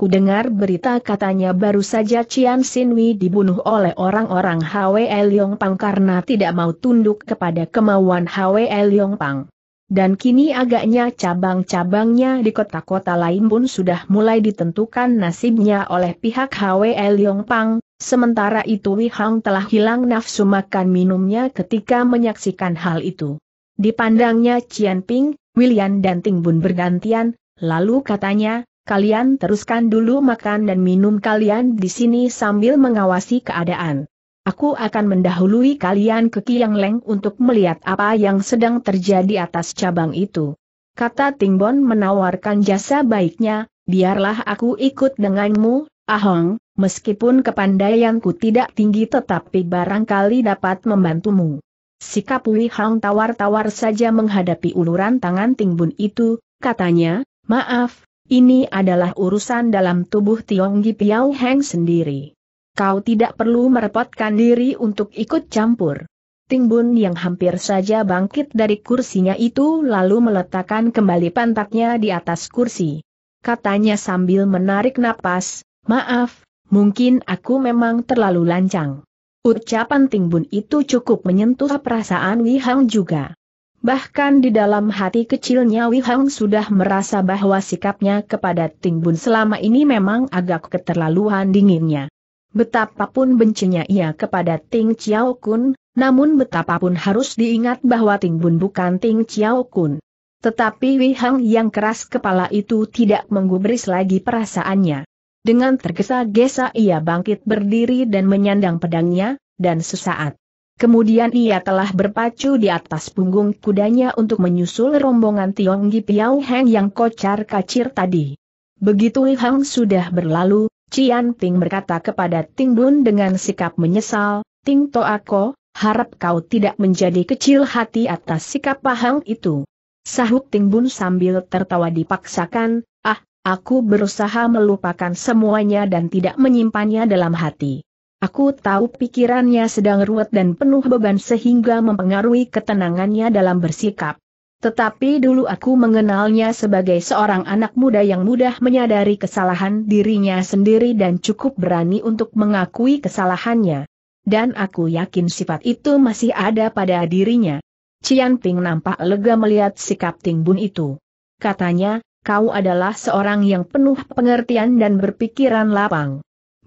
Aku dengar berita katanya baru saja Cian Sinwi dibunuh oleh orang-orang Hwe Leong Pang karena tidak mau tunduk kepada kemauan Hwe Leong Pang. Dan kini agaknya cabang-cabangnya di kota-kota lain pun sudah mulai ditentukan nasibnya oleh pihak Hwe Leong Pang, sementara itu Wei Hang telah hilang nafsu makan minumnya ketika menyaksikan hal itu. Dipandangnya Cian Ping, William dan Ting Bun bergantian, lalu katanya, Kalian teruskan dulu makan dan minum kalian di sini sambil mengawasi keadaan. Aku akan mendahului kalian ke Kiang Leng untuk melihat apa yang sedang terjadi atas cabang itu. Kata Tingbon menawarkan jasa baiknya, biarlah aku ikut denganmu, Ahong, meskipun kepandaianku tidak tinggi tetapi barangkali dapat membantumu. Sikap Wei Hang tawar-tawar saja menghadapi uluran tangan Tingbun itu, katanya, maaf, ini adalah urusan dalam tubuh Tiong Piao Heng sendiri. Kau tidak perlu merepotkan diri untuk ikut campur. Ting Bun yang hampir saja bangkit dari kursinya itu lalu meletakkan kembali pantatnya di atas kursi. Katanya sambil menarik napas, maaf, mungkin aku memang terlalu lancang. Ucapan Ting Bun itu cukup menyentuh perasaan Hang juga. Bahkan di dalam hati kecilnya Wei Hang sudah merasa bahwa sikapnya kepada Ting Bun selama ini memang agak keterlaluan dinginnya. Betapapun bencinya ia kepada Ting Chiao Kun, namun betapapun harus diingat bahwa Ting Bun bukan Ting Chiao Kun. Tetapi Wei Hang yang keras kepala itu tidak menggubris lagi perasaannya. Dengan tergesa-gesa ia bangkit berdiri dan menyandang pedangnya, dan sesaat Kemudian ia telah berpacu di atas punggung kudanya untuk menyusul rombongan Tionggi Piao Heng yang kocar kacir tadi. Begitu Hang sudah berlalu, Cian Ting berkata kepada Ting Bun dengan sikap menyesal, Ting To Ako, harap kau tidak menjadi kecil hati atas sikap pahang itu. Sahut Ting Bun sambil tertawa dipaksakan, ah, aku berusaha melupakan semuanya dan tidak menyimpannya dalam hati. Aku tahu pikirannya sedang ruwet dan penuh beban sehingga mempengaruhi ketenangannya dalam bersikap. Tetapi dulu aku mengenalnya sebagai seorang anak muda yang mudah menyadari kesalahan dirinya sendiri dan cukup berani untuk mengakui kesalahannya. Dan aku yakin sifat itu masih ada pada dirinya. Cian Ping nampak lega melihat sikap Ting Bun itu. Katanya, kau adalah seorang yang penuh pengertian dan berpikiran lapang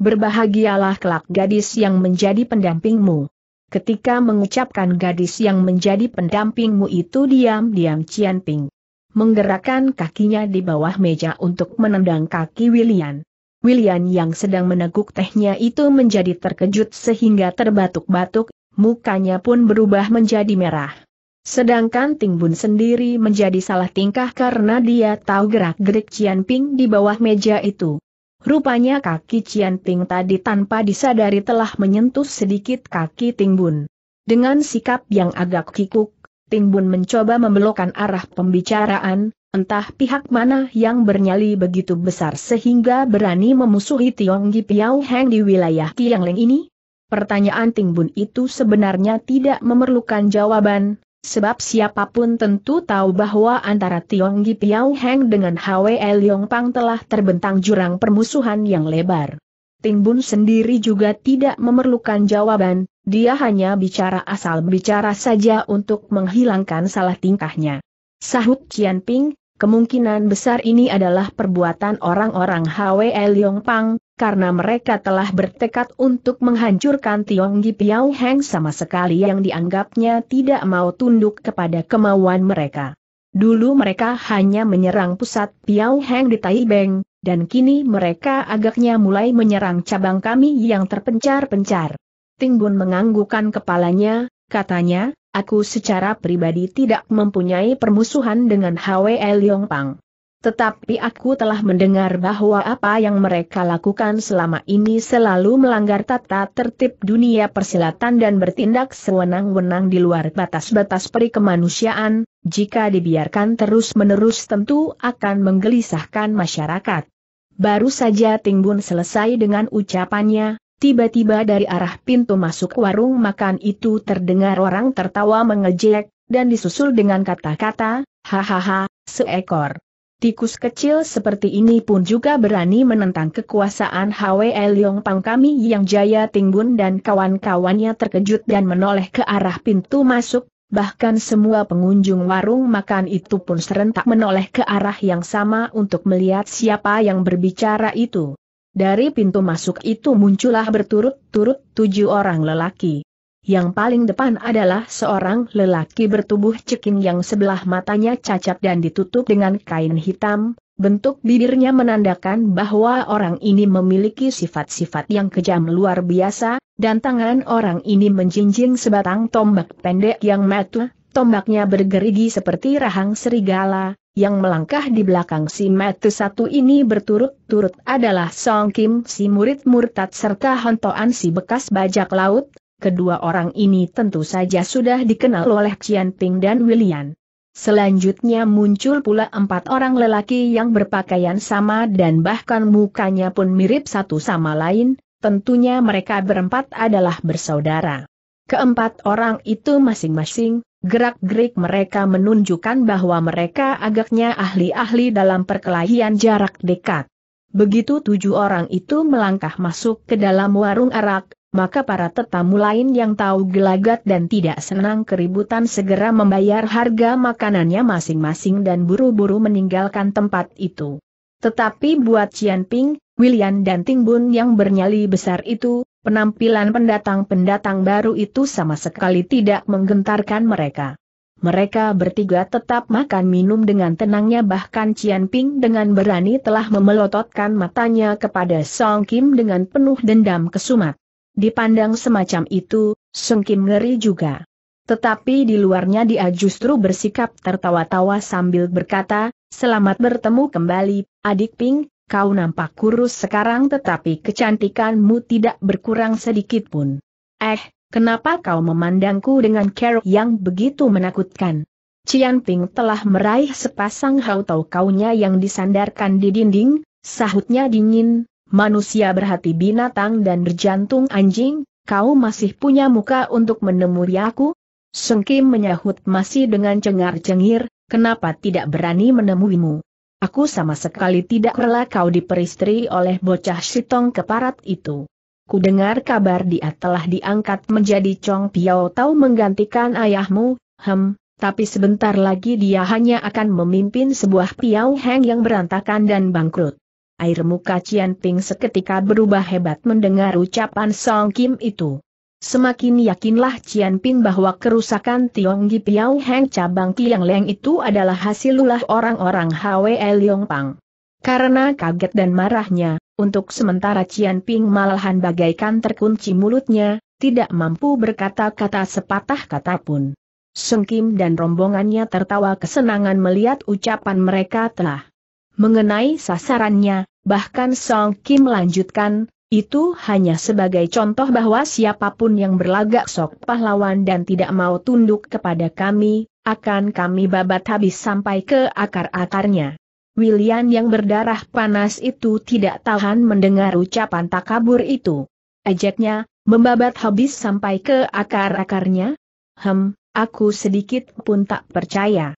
berbahagialah kelak gadis yang menjadi pendampingmu. Ketika mengucapkan gadis yang menjadi pendampingmu itu diam-diam Cianping menggerakkan kakinya di bawah meja untuk menendang kaki William. William yang sedang meneguk tehnya itu menjadi terkejut sehingga terbatuk-batuk, mukanya pun berubah menjadi merah. Sedangkan Ting Bun sendiri menjadi salah tingkah karena dia tahu gerak-gerik Cianping di bawah meja itu. Rupanya kaki Cian Ting tadi tanpa disadari telah menyentuh sedikit kaki Ting Bun. Dengan sikap yang agak kikuk, Ting Bun mencoba membelokkan arah pembicaraan, entah pihak mana yang bernyali begitu besar sehingga berani memusuhi Tionggi Piao Heng di wilayah Kiangling ini? Pertanyaan Ting Bun itu sebenarnya tidak memerlukan jawaban, Sebab siapapun tentu tahu bahwa antara Tiong Gi Piao Heng dengan Hwe Yong Pang telah terbentang jurang permusuhan yang lebar. Ting Bun sendiri juga tidak memerlukan jawaban, dia hanya bicara asal bicara saja untuk menghilangkan salah tingkahnya. Sahut Cian Ping, kemungkinan besar ini adalah perbuatan orang-orang Hwe Yong Pang, karena mereka telah bertekad untuk menghancurkan Tionggi Piao Heng sama sekali yang dianggapnya tidak mau tunduk kepada kemauan mereka. Dulu mereka hanya menyerang pusat Piao Heng di Taibeng, dan kini mereka agaknya mulai menyerang cabang kami yang terpencar-pencar. Tinggun menganggukan kepalanya, katanya, aku secara pribadi tidak mempunyai permusuhan dengan Hwe Liong Pang. Tetapi aku telah mendengar bahwa apa yang mereka lakukan selama ini selalu melanggar tata tertib dunia persilatan dan bertindak sewenang-wenang di luar batas-batas perikemanusiaan, jika dibiarkan terus-menerus tentu akan menggelisahkan masyarakat. Baru saja Tingbun selesai dengan ucapannya, tiba-tiba dari arah pintu masuk warung makan itu terdengar orang tertawa mengejek, dan disusul dengan kata-kata, hahaha, seekor Tikus kecil seperti ini pun juga berani menentang kekuasaan Hwe Leong Pang kami yang jaya tinggun dan kawan-kawannya terkejut dan menoleh ke arah pintu masuk, bahkan semua pengunjung warung makan itu pun serentak menoleh ke arah yang sama untuk melihat siapa yang berbicara itu. Dari pintu masuk itu muncullah berturut-turut tujuh orang lelaki. Yang paling depan adalah seorang lelaki bertubuh ceking yang sebelah matanya cacat dan ditutup dengan kain hitam, bentuk bibirnya menandakan bahwa orang ini memiliki sifat-sifat yang kejam luar biasa, dan tangan orang ini menjinjing sebatang tombak pendek yang metu, tombaknya bergerigi seperti rahang serigala, yang melangkah di belakang si metu satu ini berturut-turut adalah Song Kim si murid murtad serta hontoan si bekas bajak laut, Kedua orang ini tentu saja sudah dikenal oleh Qian Ping dan William. Selanjutnya muncul pula empat orang lelaki yang berpakaian sama dan bahkan mukanya pun mirip satu sama lain, tentunya mereka berempat adalah bersaudara. Keempat orang itu masing-masing, gerak-gerik mereka menunjukkan bahwa mereka agaknya ahli-ahli dalam perkelahian jarak dekat. Begitu tujuh orang itu melangkah masuk ke dalam warung arak, maka para tetamu lain yang tahu gelagat dan tidak senang keributan segera membayar harga makanannya masing-masing dan buru-buru meninggalkan tempat itu. Tetapi buat Cian Ping, William dan Tingbun yang bernyali besar itu, penampilan pendatang-pendatang baru itu sama sekali tidak menggentarkan mereka. Mereka bertiga tetap makan minum dengan tenangnya bahkan Cian Ping dengan berani telah memelototkan matanya kepada Song Kim dengan penuh dendam kesumat. Dipandang semacam itu, Sung Kim ngeri juga. Tetapi di luarnya dia justru bersikap tertawa-tawa sambil berkata, Selamat bertemu kembali, adik Ping, kau nampak kurus sekarang tetapi kecantikanmu tidak berkurang sedikit pun. Eh, kenapa kau memandangku dengan care yang begitu menakutkan? Cian Ping telah meraih sepasang hau tau kaunya yang disandarkan di dinding, sahutnya dingin, manusia berhati binatang dan berjantung anjing, kau masih punya muka untuk menemui aku? Sengkim menyahut masih dengan cengar-cengir, kenapa tidak berani menemuimu? Aku sama sekali tidak rela kau diperistri oleh bocah sitong keparat itu. Kudengar kabar dia telah diangkat menjadi Chong Piao tahu menggantikan ayahmu, hem, tapi sebentar lagi dia hanya akan memimpin sebuah Piao Heng yang berantakan dan bangkrut. Air muka Cian Ping seketika berubah hebat mendengar ucapan Song Kim itu. Semakin yakinlah Cian Ping bahwa kerusakan Tionggi Piao Heng cabang Kiang Leng itu adalah hasil ulah orang-orang Hwe Leong Pang. Karena kaget dan marahnya, untuk sementara Cian Ping malahan bagaikan terkunci mulutnya, tidak mampu berkata-kata sepatah kata pun. Song Kim dan rombongannya tertawa kesenangan melihat ucapan mereka telah Mengenai sasarannya, bahkan Song Kim lanjutkan, itu hanya sebagai contoh bahwa siapapun yang berlagak sok pahlawan dan tidak mau tunduk kepada kami, akan kami babat habis sampai ke akar-akarnya. William yang berdarah panas itu tidak tahan mendengar ucapan takabur itu. Ajaknya, membabat habis sampai ke akar-akarnya? Hem, aku sedikit pun tak percaya.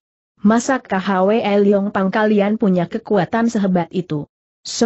Masakkah Hwe Leong Pang kalian punya kekuatan sehebat itu?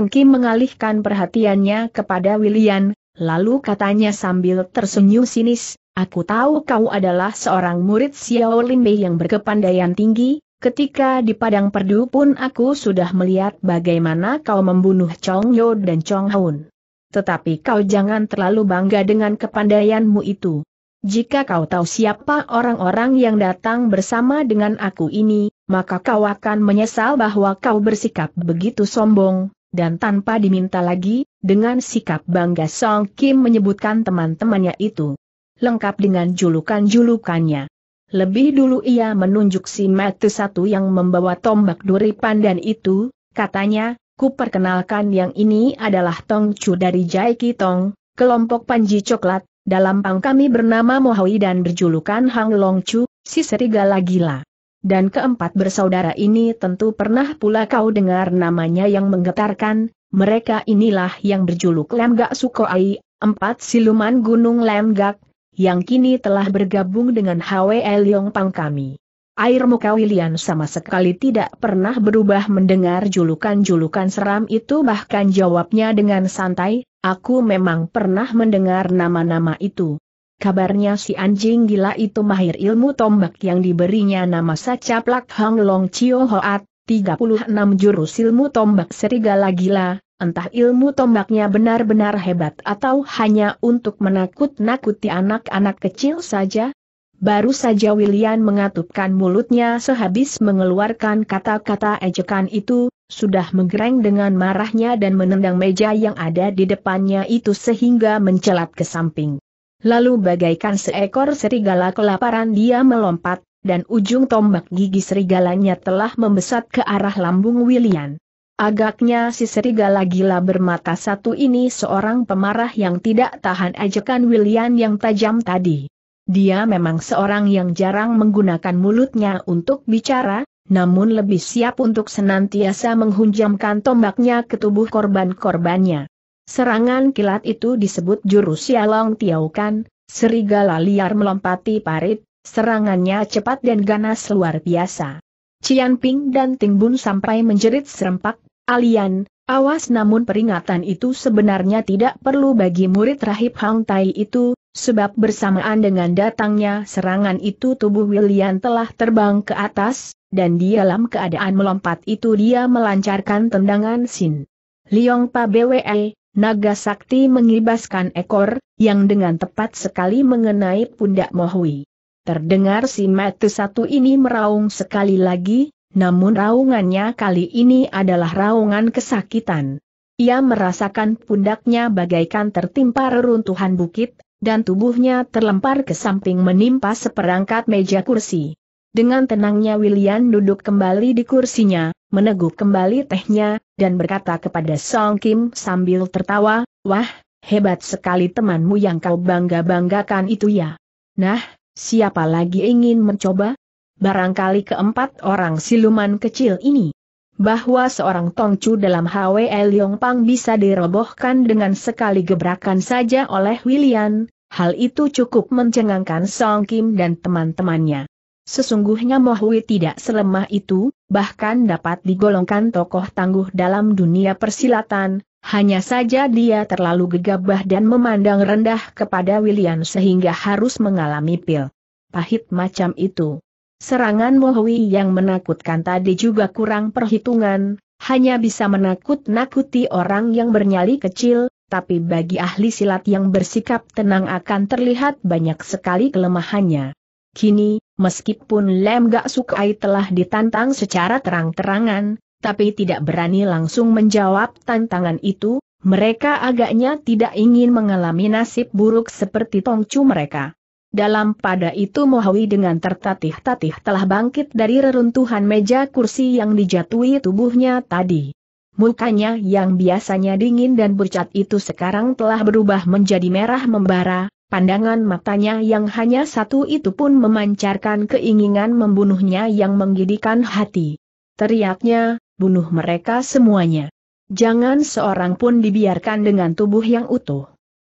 Kim mengalihkan perhatiannya kepada William, lalu katanya sambil tersenyum sinis, Aku tahu kau adalah seorang murid Xiao Bei yang berkepandaian tinggi, ketika di Padang Perdu pun aku sudah melihat bagaimana kau membunuh Chong Yo dan Chong Haun. Tetapi kau jangan terlalu bangga dengan kepandaianmu itu. Jika kau tahu siapa orang-orang yang datang bersama dengan aku ini, maka kau akan menyesal bahwa kau bersikap begitu sombong, dan tanpa diminta lagi, dengan sikap bangga Song Kim menyebutkan teman-temannya itu. Lengkap dengan julukan-julukannya. Lebih dulu ia menunjuk si Matu satu yang membawa tombak duri pandan itu, katanya, ku perkenalkan yang ini adalah Tong Chu dari Jaiki Tong, kelompok panji coklat, dalam pang kami bernama Mohawi dan berjulukan Hang Long Chu, si serigala gila. Dan keempat bersaudara ini tentu pernah pula kau dengar namanya yang menggetarkan, mereka inilah yang berjuluk Lemgak Sukoai, empat siluman gunung Lemgak, yang kini telah bergabung dengan Hwe Leong Pang kami. Air muka William sama sekali tidak pernah berubah mendengar julukan-julukan seram itu bahkan jawabnya dengan santai, Aku memang pernah mendengar nama-nama itu. Kabarnya si anjing gila itu mahir ilmu tombak yang diberinya nama Saca Plak Hang Long Chio Hoat, 36 jurus ilmu tombak serigala gila, entah ilmu tombaknya benar-benar hebat atau hanya untuk menakut-nakuti anak-anak kecil saja, Baru saja William mengatupkan mulutnya sehabis mengeluarkan kata-kata ejekan itu, sudah menggereng dengan marahnya dan menendang meja yang ada di depannya itu sehingga mencelat ke samping. Lalu bagaikan seekor serigala kelaparan dia melompat, dan ujung tombak gigi serigalanya telah membesat ke arah lambung William. Agaknya si serigala gila bermata satu ini seorang pemarah yang tidak tahan ejekan William yang tajam tadi. Dia memang seorang yang jarang menggunakan mulutnya untuk bicara, namun lebih siap untuk senantiasa menghunjamkan tombaknya ke tubuh korban-korbannya. Serangan kilat itu disebut jurus Yalong Tiaukan, serigala liar melompati parit, serangannya cepat dan ganas luar biasa. Cian Ping dan Ting Bun sampai menjerit serempak, Alian, awas namun peringatan itu sebenarnya tidak perlu bagi murid rahib Hang Tai itu, Sebab bersamaan dengan datangnya serangan itu tubuh William telah terbang ke atas, dan di dalam keadaan melompat itu dia melancarkan tendangan Sin. Liong Pa BWE, naga sakti mengibaskan ekor, yang dengan tepat sekali mengenai pundak Mohui. Terdengar si mata satu ini meraung sekali lagi, namun raungannya kali ini adalah raungan kesakitan. Ia merasakan pundaknya bagaikan tertimpa reruntuhan bukit, dan tubuhnya terlempar ke samping menimpa seperangkat meja kursi. Dengan tenangnya William duduk kembali di kursinya, meneguk kembali tehnya, dan berkata kepada Song Kim sambil tertawa, Wah, hebat sekali temanmu yang kau bangga-banggakan itu ya. Nah, siapa lagi ingin mencoba? Barangkali keempat orang siluman kecil ini bahwa seorang Tongcu dalam Hwe Pang bisa dirobohkan dengan sekali gebrakan saja oleh William, hal itu cukup mencengangkan Song Kim dan teman-temannya. Sesungguhnya Mohwi tidak selemah itu, bahkan dapat digolongkan tokoh tangguh dalam dunia persilatan, hanya saja dia terlalu gegabah dan memandang rendah kepada William sehingga harus mengalami pil. Pahit macam itu. Serangan Mohui yang menakutkan tadi juga kurang perhitungan, hanya bisa menakut-nakuti orang yang bernyali kecil, tapi bagi ahli silat yang bersikap tenang akan terlihat banyak sekali kelemahannya. Kini, meskipun Lem Gak Sukai telah ditantang secara terang-terangan, tapi tidak berani langsung menjawab tantangan itu, mereka agaknya tidak ingin mengalami nasib buruk seperti Tongcu mereka. Dalam pada itu Mohawi dengan tertatih-tatih telah bangkit dari reruntuhan meja kursi yang dijatuhi tubuhnya tadi. Mukanya yang biasanya dingin dan bercat itu sekarang telah berubah menjadi merah membara, pandangan matanya yang hanya satu itu pun memancarkan keinginan membunuhnya yang menggidikan hati. Teriaknya, bunuh mereka semuanya. Jangan seorang pun dibiarkan dengan tubuh yang utuh.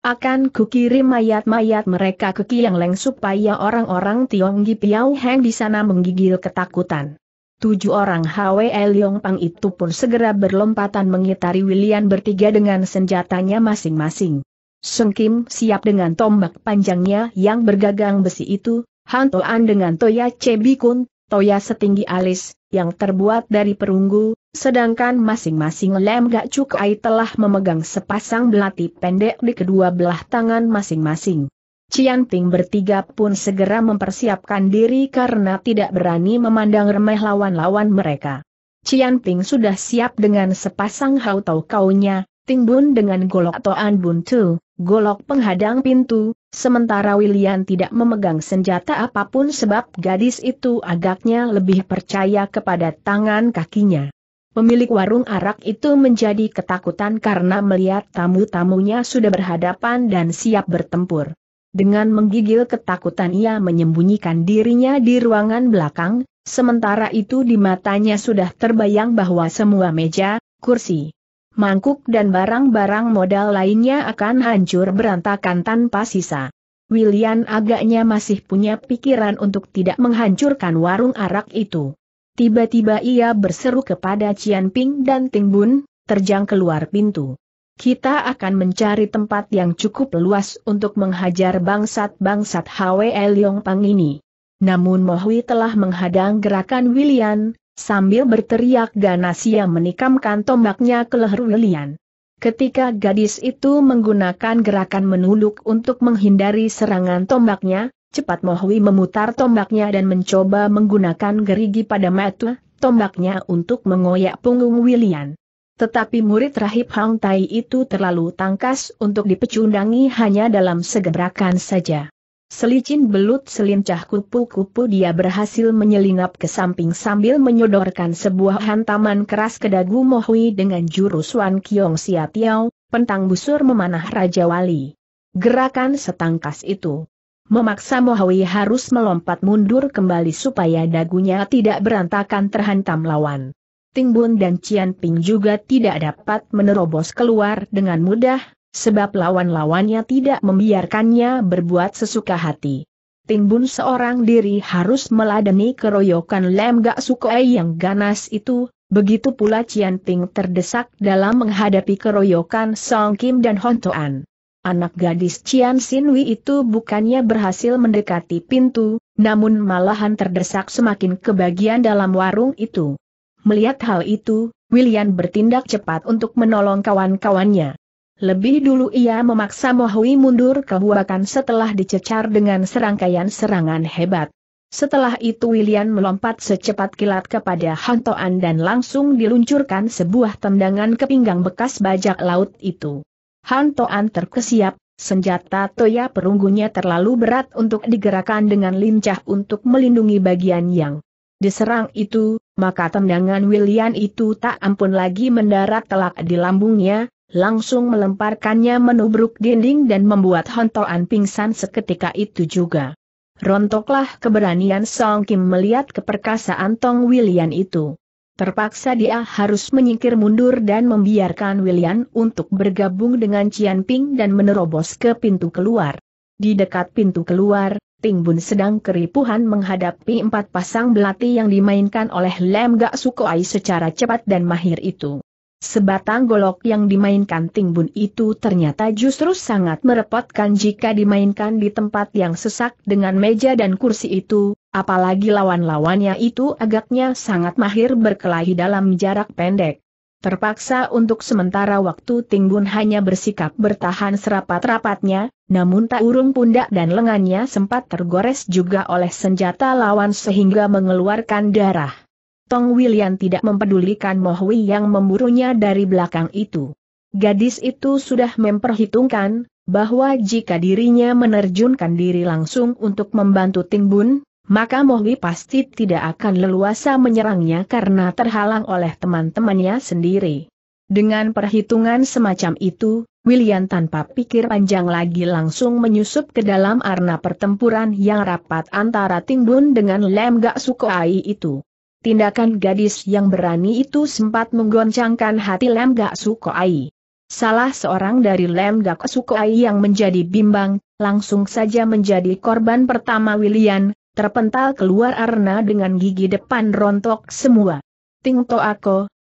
Akan kukirim mayat-mayat mereka ke Kiang Leng supaya orang-orang Tionggi Piao Heng di sana menggigil ketakutan. Tujuh orang Hwe Leong Pang itu pun segera berlompatan mengitari William bertiga dengan senjatanya masing-masing. Sung Kim siap dengan tombak panjangnya yang bergagang besi itu, Han Toan dengan toya Chebikun, toya setinggi alis, yang terbuat dari perunggu, sedangkan masing-masing Lem Gak Cukai telah memegang sepasang belati pendek di kedua belah tangan masing-masing. Cian bertiga pun segera mempersiapkan diri karena tidak berani memandang remeh lawan-lawan mereka. Cian sudah siap dengan sepasang hau tau kaunya, Tingbun dengan golok Toan Bun Tu, golok penghadang pintu, sementara William tidak memegang senjata apapun sebab gadis itu agaknya lebih percaya kepada tangan kakinya. Pemilik warung arak itu menjadi ketakutan karena melihat tamu-tamunya sudah berhadapan dan siap bertempur. Dengan menggigil ketakutan ia menyembunyikan dirinya di ruangan belakang, sementara itu di matanya sudah terbayang bahwa semua meja, kursi, mangkuk dan barang-barang modal lainnya akan hancur berantakan tanpa sisa. William agaknya masih punya pikiran untuk tidak menghancurkan warung arak itu. Tiba-tiba ia berseru kepada Cian Ping dan Ting Bun, terjang keluar pintu. Kita akan mencari tempat yang cukup luas untuk menghajar bangsat-bangsat Hwe Leong Pang ini. Namun Mohui telah menghadang gerakan William, sambil berteriak ganas ia menikamkan tombaknya ke leher William. Ketika gadis itu menggunakan gerakan menuluk untuk menghindari serangan tombaknya, Cepat Mohui memutar tombaknya dan mencoba menggunakan gerigi pada metu, tombaknya untuk mengoyak punggung William. Tetapi murid rahib Hang Tai itu terlalu tangkas untuk dipecundangi hanya dalam segebrakan saja. Selicin belut selincah kupu-kupu dia berhasil menyelinap ke samping sambil menyodorkan sebuah hantaman keras ke dagu Mohui dengan jurus Wan Kiong Sia Tiao, pentang busur memanah Raja Wali. Gerakan setangkas itu memaksa Mohawi harus melompat mundur kembali supaya dagunya tidak berantakan terhantam lawan. Tingbun dan Cian Ping juga tidak dapat menerobos keluar dengan mudah, sebab lawan-lawannya tidak membiarkannya berbuat sesuka hati. Tingbun seorang diri harus meladeni keroyokan Lem Gak Sukoe yang ganas itu, begitu pula Cian Ping terdesak dalam menghadapi keroyokan Song Kim dan Hontoan anak gadis Cian Sinwi itu bukannya berhasil mendekati pintu, namun malahan terdesak semakin ke bagian dalam warung itu. Melihat hal itu, William bertindak cepat untuk menolong kawan-kawannya. Lebih dulu ia memaksa Mohui mundur ke buakan setelah dicecar dengan serangkaian serangan hebat. Setelah itu William melompat secepat kilat kepada Hantoan dan langsung diluncurkan sebuah tendangan ke pinggang bekas bajak laut itu. Han Toan terkesiap, senjata toya perunggunya terlalu berat untuk digerakkan dengan lincah untuk melindungi bagian yang diserang itu, maka tendangan William itu tak ampun lagi mendarat telak di lambungnya, langsung melemparkannya menubruk dinding dan membuat hontoan pingsan seketika itu juga. Rontoklah keberanian Song Kim melihat keperkasaan Tong William itu. Terpaksa dia harus menyingkir mundur dan membiarkan William untuk bergabung dengan Cian Ping dan menerobos ke pintu keluar. Di dekat pintu keluar, Ting Bun sedang keripuhan menghadapi empat pasang belati yang dimainkan oleh Lem Gak Sukoai secara cepat dan mahir itu. Sebatang golok yang dimainkan Tingbun itu ternyata justru sangat merepotkan jika dimainkan di tempat yang sesak dengan meja dan kursi itu, apalagi lawan-lawannya itu agaknya sangat mahir berkelahi dalam jarak pendek. Terpaksa untuk sementara waktu Tingbun hanya bersikap bertahan serapat-rapatnya, namun tak urung pundak dan lengannya sempat tergores juga oleh senjata lawan sehingga mengeluarkan darah. Tong William tidak mempedulikan Mohui yang memburunya dari belakang itu. Gadis itu sudah memperhitungkan, bahwa jika dirinya menerjunkan diri langsung untuk membantu Timbun, maka Mohui pasti tidak akan leluasa menyerangnya karena terhalang oleh teman-temannya sendiri. Dengan perhitungan semacam itu, William tanpa pikir panjang lagi langsung menyusup ke dalam arena pertempuran yang rapat antara Timbun dengan Lem Gak Sukoai itu. Tindakan gadis yang berani itu sempat menggoncangkan hati Lem Gak Sukoai. Salah seorang dari Lem Gak Sukoai yang menjadi bimbang, langsung saja menjadi korban pertama William, terpental keluar karena dengan gigi depan rontok semua. Ting to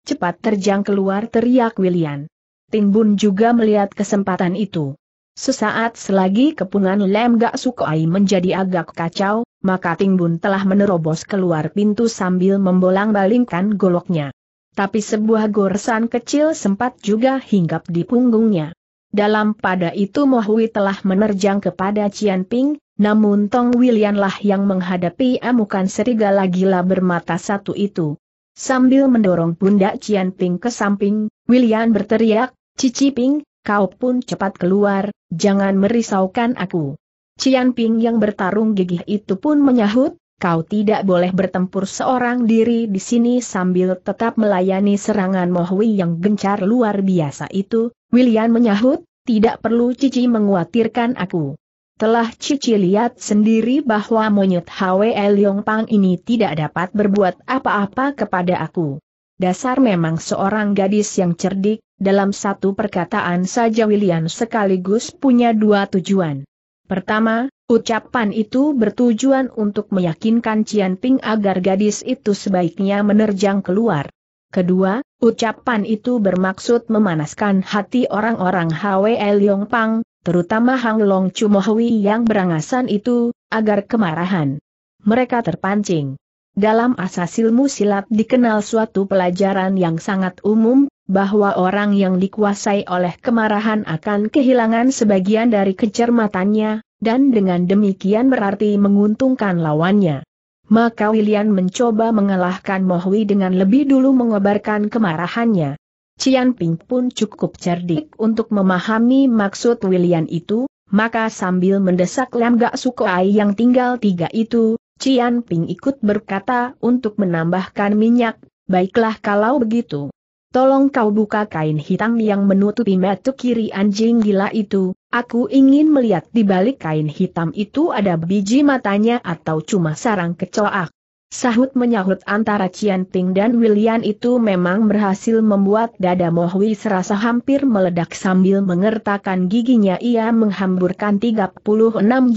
cepat terjang keluar teriak William. Ting Bun juga melihat kesempatan itu. Sesaat selagi kepungan Lem Gak Sukoi menjadi agak kacau, maka Ting Bun telah menerobos keluar pintu sambil membolang-balingkan goloknya. Tapi sebuah goresan kecil sempat juga hinggap di punggungnya. Dalam pada itu Mohui telah menerjang kepada Cian Ping, namun Tong lah yang menghadapi amukan serigala gila bermata satu itu. Sambil mendorong pundak Cian Ping ke samping, William berteriak, Cici Ping, kau pun cepat keluar, jangan merisaukan aku. Cian Ping yang bertarung gigih itu pun menyahut, kau tidak boleh bertempur seorang diri di sini sambil tetap melayani serangan Mohui yang gencar luar biasa itu, William menyahut, tidak perlu Cici menguatirkan aku. Telah Cici lihat sendiri bahwa monyet Hwe Yong Pang ini tidak dapat berbuat apa-apa kepada aku dasar memang seorang gadis yang cerdik, dalam satu perkataan saja William sekaligus punya dua tujuan. Pertama, ucapan itu bertujuan untuk meyakinkan Cian Ping agar gadis itu sebaiknya menerjang keluar. Kedua, ucapan itu bermaksud memanaskan hati orang-orang Hwe Leong Pang, terutama Hang Long Chumohui yang berangasan itu, agar kemarahan. Mereka terpancing. Dalam asas ilmu silat dikenal suatu pelajaran yang sangat umum, bahwa orang yang dikuasai oleh kemarahan akan kehilangan sebagian dari kecermatannya, dan dengan demikian berarti menguntungkan lawannya. Maka William mencoba mengalahkan Mohwi dengan lebih dulu mengobarkan kemarahannya. Cian Ping pun cukup cerdik untuk memahami maksud William itu, maka sambil mendesak Lam Gak Sukoai yang tinggal tiga itu, Cian Ping ikut berkata untuk menambahkan minyak, baiklah kalau begitu. Tolong kau buka kain hitam yang menutupi metu kiri anjing gila itu, aku ingin melihat di balik kain hitam itu ada biji matanya atau cuma sarang kecoak. Sahut menyahut antara Cian Ting dan William itu memang berhasil membuat dada Mohui serasa hampir meledak sambil mengertakkan giginya ia menghamburkan 36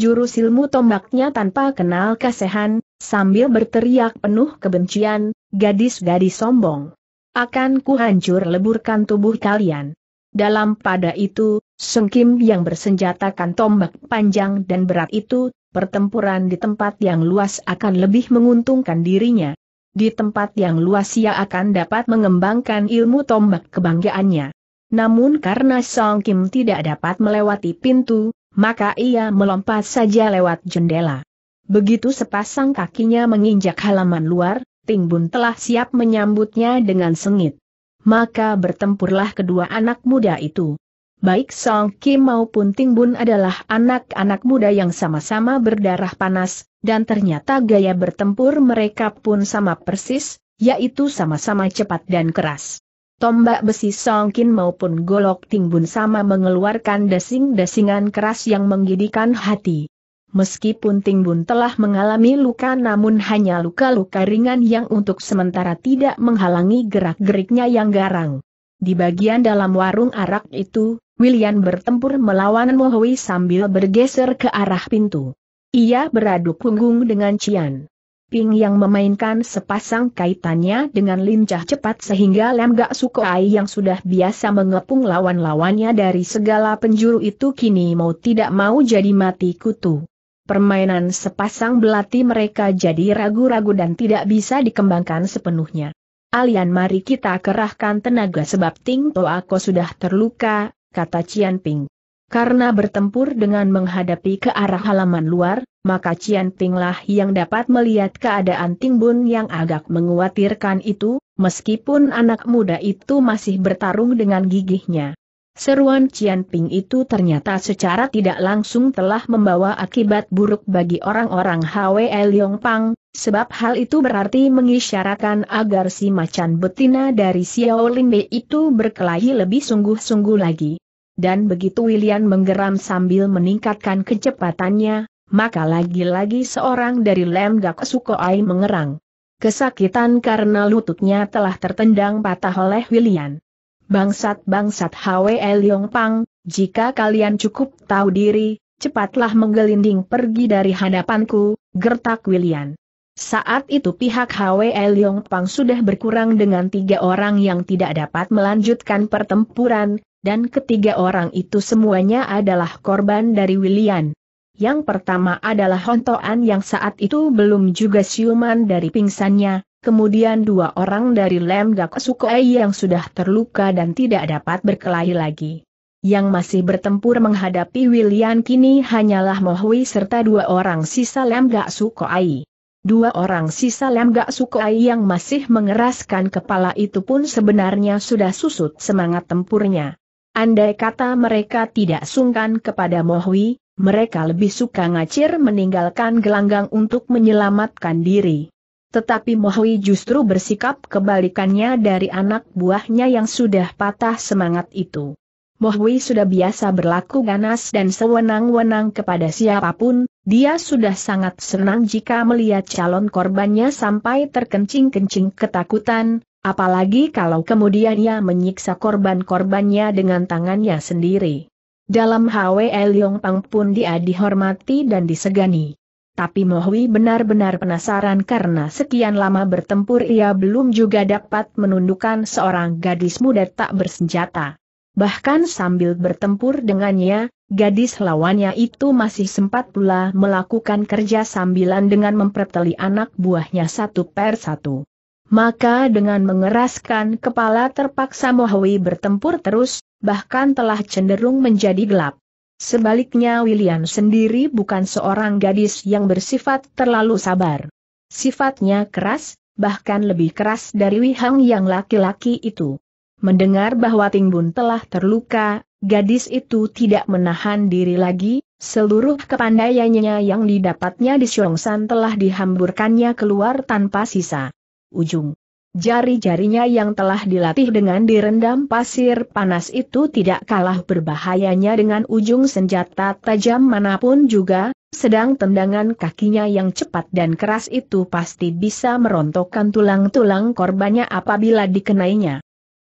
jurus ilmu tombaknya tanpa kenal kasehan, sambil berteriak penuh kebencian, gadis-gadis sombong. Akan kuhancur leburkan tubuh kalian. Dalam pada itu, Kim yang bersenjatakan tombak panjang dan berat itu pertempuran di tempat yang luas akan lebih menguntungkan dirinya. Di tempat yang luas ia akan dapat mengembangkan ilmu tombak kebanggaannya. Namun karena Song Kim tidak dapat melewati pintu, maka ia melompat saja lewat jendela. Begitu sepasang kakinya menginjak halaman luar, Ting Bun telah siap menyambutnya dengan sengit. Maka bertempurlah kedua anak muda itu. Baik Song Kim maupun Ting Bun adalah anak-anak muda yang sama-sama berdarah panas, dan ternyata gaya bertempur mereka pun sama persis, yaitu sama-sama cepat dan keras. Tombak besi Song Kim maupun golok Ting Bun sama mengeluarkan desing-desingan keras yang menggidikan hati. Meskipun Ting Bun telah mengalami luka namun hanya luka-luka ringan yang untuk sementara tidak menghalangi gerak-geriknya yang garang. Di bagian dalam warung arak itu, William bertempur melawan Mohui sambil bergeser ke arah pintu. Ia beradu punggung dengan Cian. Ping yang memainkan sepasang kaitannya dengan lincah cepat sehingga Lam Gak Sukoai yang sudah biasa mengepung lawan-lawannya dari segala penjuru itu kini mau tidak mau jadi mati kutu. Permainan sepasang belati mereka jadi ragu-ragu dan tidak bisa dikembangkan sepenuhnya. Alian mari kita kerahkan tenaga sebab Ting Toako sudah terluka, kata Cian Ping. Karena bertempur dengan menghadapi ke arah halaman luar, maka Cian Ping lah yang dapat melihat keadaan Ting Bun yang agak mengkhawatirkan itu, meskipun anak muda itu masih bertarung dengan gigihnya. Seruan Cian Ping itu ternyata secara tidak langsung telah membawa akibat buruk bagi orang-orang Hwe Leong Pang, sebab hal itu berarti mengisyaratkan agar si macan betina dari Xiao Limbe itu berkelahi lebih sungguh-sungguh lagi. Dan begitu William menggeram sambil meningkatkan kecepatannya, maka lagi-lagi seorang dari Lem Gak Sukoai mengerang. Kesakitan karena lututnya telah tertendang patah oleh William. Bangsat-bangsat Hwe Leong Pang, jika kalian cukup tahu diri, cepatlah menggelinding pergi dari hadapanku, gertak William. Saat itu pihak Hwe Leong Pang sudah berkurang dengan tiga orang yang tidak dapat melanjutkan pertempuran, dan ketiga orang itu semuanya adalah korban dari William. Yang pertama adalah Hontoan yang saat itu belum juga siuman dari pingsannya, kemudian dua orang dari Lemgak Sukoei yang sudah terluka dan tidak dapat berkelahi lagi. Yang masih bertempur menghadapi William kini hanyalah Mohui serta dua orang sisa Lemgak Sukoei. Dua orang sisa Lemgak Sukoei yang masih mengeraskan kepala itu pun sebenarnya sudah susut semangat tempurnya. Andai kata mereka tidak sungkan kepada Mohui, mereka lebih suka ngacir meninggalkan gelanggang untuk menyelamatkan diri. Tetapi Mohui justru bersikap kebalikannya dari anak buahnya yang sudah patah semangat itu. Mohui sudah biasa berlaku ganas dan sewenang-wenang kepada siapapun, dia sudah sangat senang jika melihat calon korbannya sampai terkencing-kencing ketakutan, apalagi kalau kemudian ia menyiksa korban-korbannya dengan tangannya sendiri. Dalam HWL Leong Pang pun dia dihormati dan disegani tapi Mohui benar-benar penasaran karena sekian lama bertempur ia belum juga dapat menundukkan seorang gadis muda tak bersenjata. Bahkan sambil bertempur dengannya, gadis lawannya itu masih sempat pula melakukan kerja sambilan dengan memperteli anak buahnya satu per satu. Maka dengan mengeraskan kepala terpaksa Mohui bertempur terus, bahkan telah cenderung menjadi gelap. Sebaliknya William sendiri bukan seorang gadis yang bersifat terlalu sabar. Sifatnya keras, bahkan lebih keras dari Wihang yang laki-laki itu. Mendengar bahwa Tingbun telah terluka, gadis itu tidak menahan diri lagi, seluruh kepandaiannya yang didapatnya di Syongsan telah dihamburkannya keluar tanpa sisa. Ujung Jari-jarinya yang telah dilatih dengan direndam pasir panas itu tidak kalah berbahayanya dengan ujung senjata tajam manapun juga, sedang tendangan kakinya yang cepat dan keras itu pasti bisa merontokkan tulang-tulang korbannya apabila dikenainya.